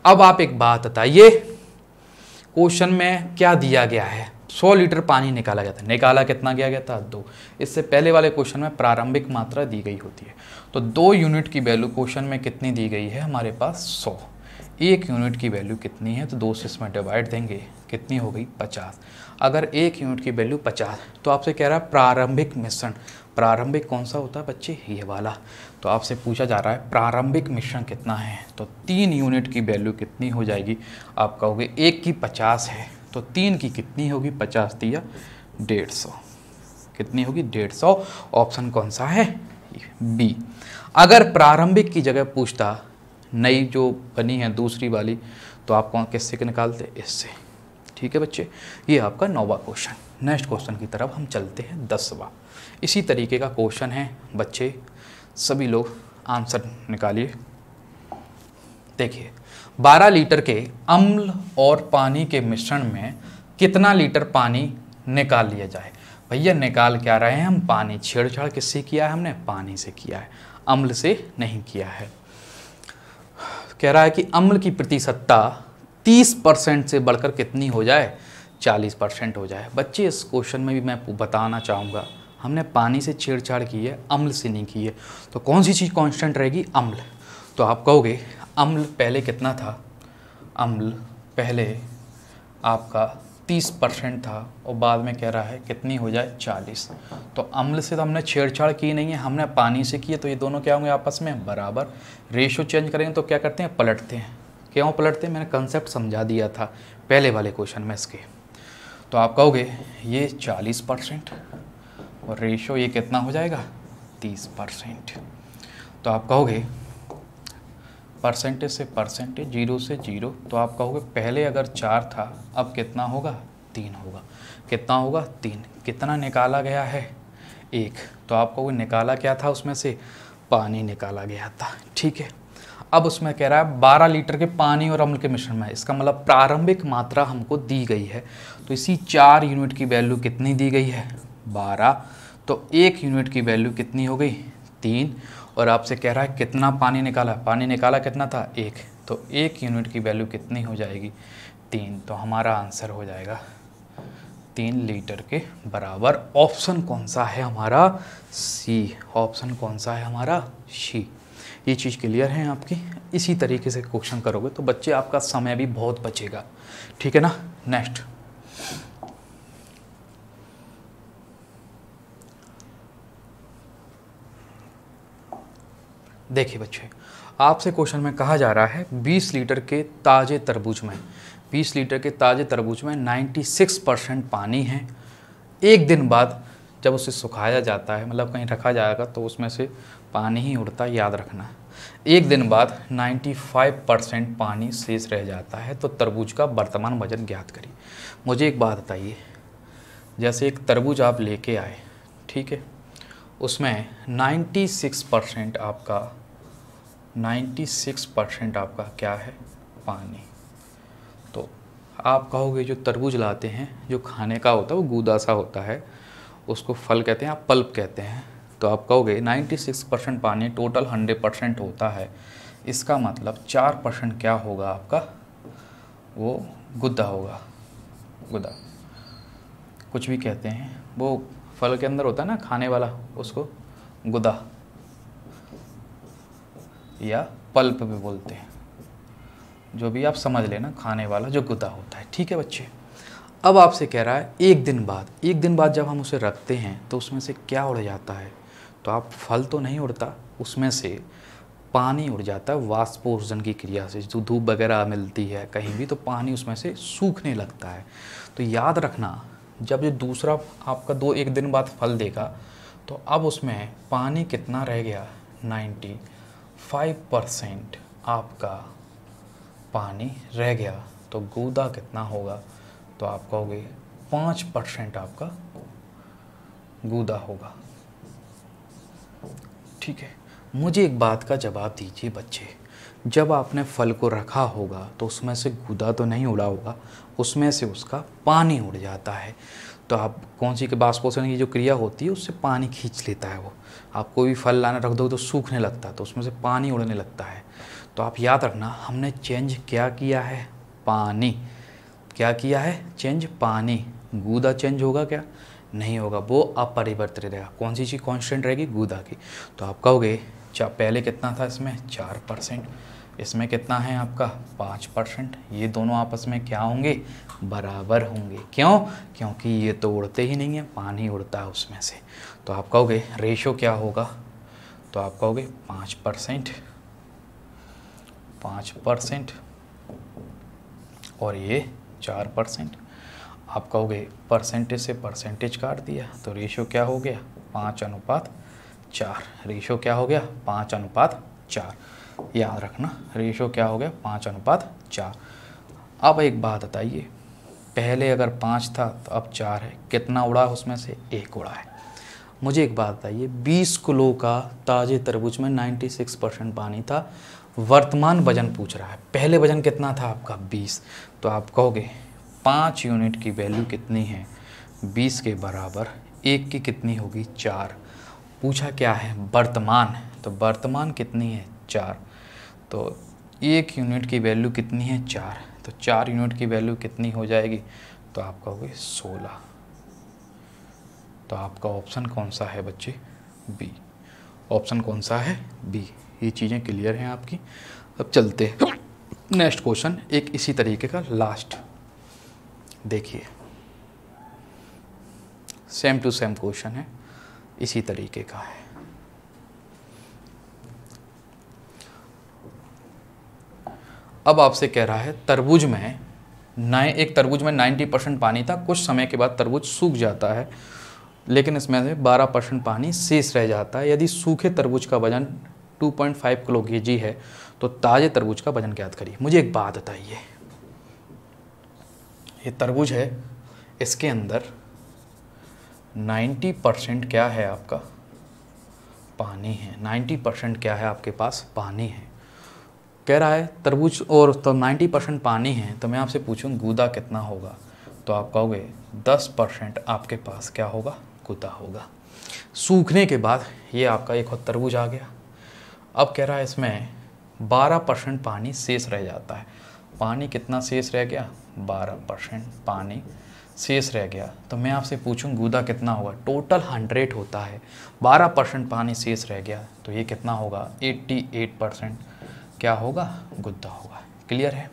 अब आप एक बात बताइए क्वेश्चन में क्या दिया गया है सौ लीटर पानी निकाला गया था निकाला कितना गया गया था दो इससे पहले वाले क्वेश्चन में प्रारंभिक मात्रा दी गई होती है तो दो यूनिट की वैल्यू क्वेश्चन में कितनी दी गई है हमारे पास सौ एक यूनिट की वैल्यू कितनी है तो दो से इसमें डिवाइड देंगे कितनी हो गई पचास अगर एक यूनिट की वैल्यू पचास तो आपसे कह रहा है प्रारंभिक मिश्रण प्रारंभिक कौन सा होता है बच्चे ये वाला तो आपसे पूछा जा रहा है प्रारंभिक मिश्रण कितना है तो तीन यूनिट की वैल्यू कितनी हो जाएगी आप कहोगे एक की पचास है तो तीन की कितनी होगी पचास दिया डेढ़ सौ कितनी होगी डेढ़ सौ ऑप्शन कौन सा है बी अगर प्रारंभिक की जगह पूछता नई जो बनी है दूसरी वाली तो आप कौन किससे के निकालते इससे ठीक है बच्चे ये आपका नौवा क्वेश्चन नेक्स्ट क्वेश्चन की तरफ हम चलते हैं दसवा इसी तरीके का क्वेश्चन है बच्चे सभी लोग आंसर निकालिए देखिए 12 लीटर के अम्ल और पानी के मिश्रण में कितना लीटर पानी निकाल लिया जाए भैया निकाल क्या रहे हैं हम पानी छेड़छाड़ किससे किया है हमने पानी से किया है अम्ल से नहीं किया है कह रहा है कि अम्ल की प्रतिशतता 30 परसेंट से बढ़कर कितनी हो जाए 40 परसेंट हो जाए बच्चे इस क्वेश्चन में भी मैं बताना चाहूँगा हमने पानी से छेड़छाड़ की है अम्ल से नहीं की है तो कौन सी चीज़ कॉन्स्टेंट रहेगी अम्ल तो आप कहोगे अम्ल पहले कितना था अम्ल पहले आपका तीस परसेंट था और बाद में कह रहा है कितनी हो जाए चालीस तो अम्ल से तो हमने छेड़छाड़ की नहीं है हमने पानी से की है तो ये दोनों क्या होंगे आपस में बराबर रेशो चेंज करेंगे तो क्या करते हैं पलटते हैं क्यों पलटते हैं मैंने कंसेप्ट समझा दिया था पहले वाले क्वेश्चन में इसके तो आप कहोगे ये चालीस परसेंट और रेशो ये कितना हो जाएगा तीस परसेंट तो आप कहोगे परसेंटेज से परसेंटेज जीरो से जीरो तो आप कहोगे पहले अगर चार था अब कितना होगा तीन होगा कितना होगा तीन कितना निकाला गया है एक तो आप कहोगे निकाला क्या था उसमें से पानी निकाला गया था ठीक है अब उसमें कह रहा है बारह लीटर के पानी और अम्ल के मिश्रण में इसका मतलब प्रारंभिक मात्रा हमको दी गई है तो इसी चार यूनिट की वैल्यू कितनी दी गई है बारह तो एक यूनिट की वैल्यू कितनी हो गई तीन और आपसे कह रहा है कितना पानी निकाला पानी निकाला कितना था एक तो एक यूनिट की वैल्यू कितनी हो जाएगी तीन तो हमारा आंसर हो जाएगा तीन लीटर के बराबर ऑप्शन कौन सा है हमारा सी ऑप्शन कौन सा है हमारा सी ये चीज़ क्लियर है आपकी इसी तरीके से क्वेश्चन करोगे तो बच्चे आपका समय भी बहुत बचेगा ठीक है ना नेक्स्ट देखिए बच्चे आपसे क्वेश्चन में कहा जा रहा है 20 लीटर के ताज़े तरबूज में 20 लीटर के ताज़े तरबूज में 96 परसेंट पानी है एक दिन बाद जब उसे सुखाया जाता है मतलब कहीं रखा जाएगा तो उसमें से पानी ही उड़ता याद रखना एक दिन बाद 95 परसेंट पानी शेष रह जाता है तो तरबूज का वर्तमान वजन ज्ञात करिए मुझे एक बात बताइए जैसे एक तरबूज आप लेके आए ठीक है उसमें 96 परसेंट आपका 96 परसेंट आपका क्या है पानी तो आप कहोगे जो तरबूज लाते हैं जो खाने का होता है वो गूदा सा होता है उसको फल कहते हैं आप पल्प कहते हैं तो आप कहोगे 96 परसेंट पानी टोटल 100 परसेंट होता है इसका मतलब चार परसेंट क्या होगा आपका वो गुद्दा होगा गुद्दा कुछ भी कहते हैं वो फल के अंदर होता है ना खाने वाला उसको गुदा या पल्प भी बोलते हैं जो भी आप समझ लेना खाने वाला जो गुदा होता है ठीक है बच्चे अब आपसे कह रहा है एक दिन बाद एक दिन बाद जब हम उसे रखते हैं तो उसमें से क्या उड़ जाता है तो आप फल तो नहीं उड़ता उसमें से पानी उड़ जाता है वाष्पोर्जन की क्रिया से जो धूप वगैरह मिलती है कहीं भी तो पानी उसमें से सूखने लगता है तो याद रखना जब ये दूसरा आपका दो एक दिन बाद फल देगा तो अब उसमें पानी कितना रह गया नाइन्टी फाइव परसेंट आपका पानी रह गया तो गूदा कितना होगा तो आप कहोगे पाँच परसेंट आपका गूदा होगा ठीक है मुझे एक बात का जवाब दीजिए बच्चे जब आपने फल को रखा होगा तो उसमें से गूदा तो नहीं उड़ा होगा उसमें से उसका पानी उड़ जाता है तो आप कौन सी के बाष्पोषण की जो क्रिया होती है उससे पानी खींच लेता है वो आप कोई भी फल लाना रख दो तो सूखने लगता है तो उसमें से पानी उड़ने लगता है तो आप याद रखना हमने चेंज क्या किया है पानी क्या किया है चेंज पानी गूदा चेंज होगा क्या नहीं होगा वो अपरिवर्तित रहेगा कौन सी चीज़ कॉन्स्टेंट रहेगी गूदा की तो आप कहोगे चा पहले कितना था इसमें चार परसेंट इसमें कितना है आपका पाँच परसेंट ये दोनों आपस में क्या होंगे बराबर होंगे क्यों क्योंकि ये तो उड़ते ही नहीं है पानी उड़ता है उसमें से तो आप कहोगे रेशो क्या होगा तो आप कहोगे पाँच परसेंट पाँच परसेंट और ये चार परसेंट आप कहोगे परसेंटेज से परसेंटेज काट दिया तो रेशो क्या हो गया पाँच अनुपात चार रेशो क्या हो गया पाँच अनुपात चार याद रखना रेशो क्या हो गया पाँच अनुपात चार अब एक बात बताइए पहले अगर पाँच था तो अब चार है कितना उड़ा उसमें से एक उड़ा है मुझे एक बात बताइए 20 किलो का ताज़े तरबूज में 96 परसेंट पानी था वर्तमान वजन पूछ रहा है पहले वजन कितना था आपका 20 तो आप कहोगे पाँच यूनिट की वैल्यू कितनी है 20 के बराबर एक की कितनी होगी चार पूछा क्या है वर्तमान तो वर्तमान कितनी है चार तो एक यूनिट की वैल्यू कितनी है चार तो चार यूनिट की वैल्यू कितनी हो जाएगी तो आप कहोगे सोलह तो आपका ऑप्शन कौन सा है बच्चे बी ऑप्शन कौन सा है बी ये चीज़ें क्लियर हैं आपकी अब चलते हैं नेक्स्ट क्वेश्चन एक इसी तरीके का लास्ट देखिए सेम टू सेम क्वेश्चन है इसी तरीके का है अब आपसे कह रहा है तरबूज में नाइन एक तरबूज में 90 परसेंट पानी था कुछ समय के बाद तरबूज सूख जाता है लेकिन इसमें से 12 परसेंट पानी शेष रह जाता है यदि सूखे तरबूज का वजन 2.5 किलो के है तो ताज़े तरबूज का वजन ज्ञात करिए मुझे एक बात बताइए ये तरबूज है इसके अंदर 90 परसेंट क्या है आपका पानी है 90 परसेंट क्या है आपके पास पानी है कह रहा है तरबूज और तो 90 परसेंट पानी है तो मैं आपसे पूछूँ गूदा कितना होगा तो आप कहोगे 10 परसेंट आपके पास क्या होगा कुता होगा सूखने के बाद ये आपका एक और तरबूज आ गया अब कह रहा है इसमें 12 परसेंट पानी शेष रह जाता है पानी कितना शेष रह गया 12 परसेंट पानी शेष रह गया तो मैं आपसे पूछूं गूदा कितना होगा टोटल हंड्रेड होता है 12 परसेंट पानी शेष रह गया तो ये कितना होगा 88 परसेंट क्या होगा गुद्दा होगा क्लियर है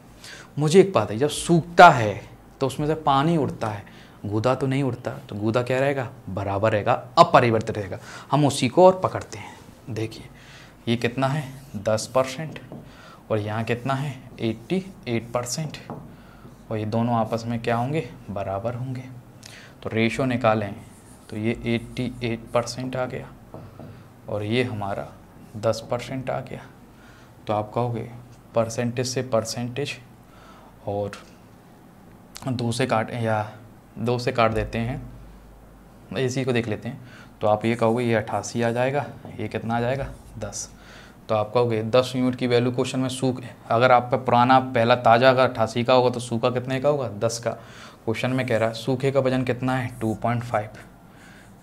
मुझे एक बात है जब सूखता है तो उसमें से पानी उड़ता है गूदा तो नहीं उड़ता तो गूदा क्या रहेगा बराबर रहेगा अपरिवर्तित रहेगा हम उसी को और पकड़ते हैं देखिए ये कितना है दस परसेंट और यहाँ कितना है एट्टी एट परसेंट और ये दोनों आपस में क्या होंगे बराबर होंगे तो रेशो निकालें तो ये एट्टी एट परसेंट आ गया और ये हमारा दस परसेंट आ गया तो आप कहोगे परसेंटेज से परसेंटेज और दो से काट या दो से काट देते हैं इसी को देख लेते हैं तो आप ये कहोगे ये अट्ठासी आ जाएगा ये कितना आ जाएगा दस तो आप कहोगे दस यूनिट की वैल्यू क्वेश्चन में सूख अगर आपका पुराना पहला ताज़ा अगर अट्ठासी का होगा तो सूखा कितने का होगा दस का क्वेश्चन में कह रहा है सूखे का वजन कितना है टू पॉइंट फाइव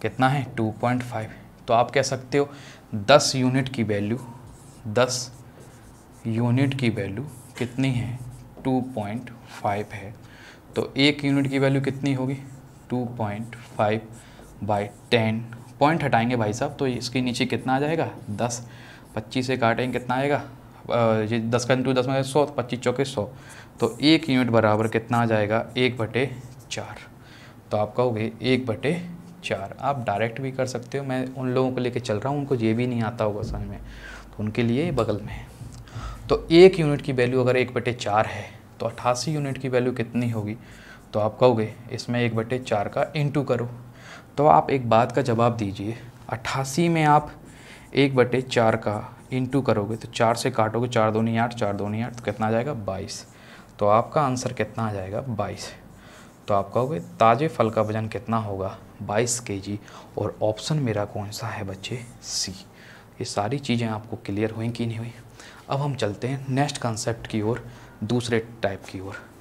कितना है टू पॉइंट फाइव तो आप कह सकते हो दस यूनिट की वैल्यू दस यूनिट की वैल्यू कितनी है टू पॉइंट फाइव है तो एक यूनिट की वैल्यू कितनी होगी two point five by ten point हटाएंगे भाई साहब तो इसके नीचे कितना आ जाएगा दस पच्चीस से काटेंगे कितना आएगा ये दस का इंटू दस में सौ पच्चीस चौके सौ तो एक यूनिट बराबर कितना आ जाएगा एक बटे चार तो आप कहोगे एक बटे चार आप डायरेक्ट भी कर सकते हो मैं उन लोगों को लेके चल रहा हूँ उनको ये भी नहीं आता होगा समझ में तो उनके लिए बगल में तो एक यूनिट की वैल्यू अगर एक बटे चार है तो अट्ठासी यूनिट की वैल्यू कितनी होगी तो आप कहोगे इसमें एक बटे चार का इंटू करो तो आप एक बात का जवाब दीजिए अट्ठासी में आप एक बटे चार का इंटू करोगे तो चार से काटोगे चार दो नहीं आठ चार दो नहीं आठ तो कितना आ जाएगा बाईस तो आपका आंसर कितना आ जाएगा बाईस तो आप कहोगे ताज़े फल का वज़न कितना होगा बाईस के और ऑप्शन मेरा कौन सा है बच्चे सी ये सारी चीज़ें आपको क्लियर हुई कि नहीं हुई अब हम चलते हैं नेक्स्ट कंसेप्ट की ओर दूसरे टाइप की ओर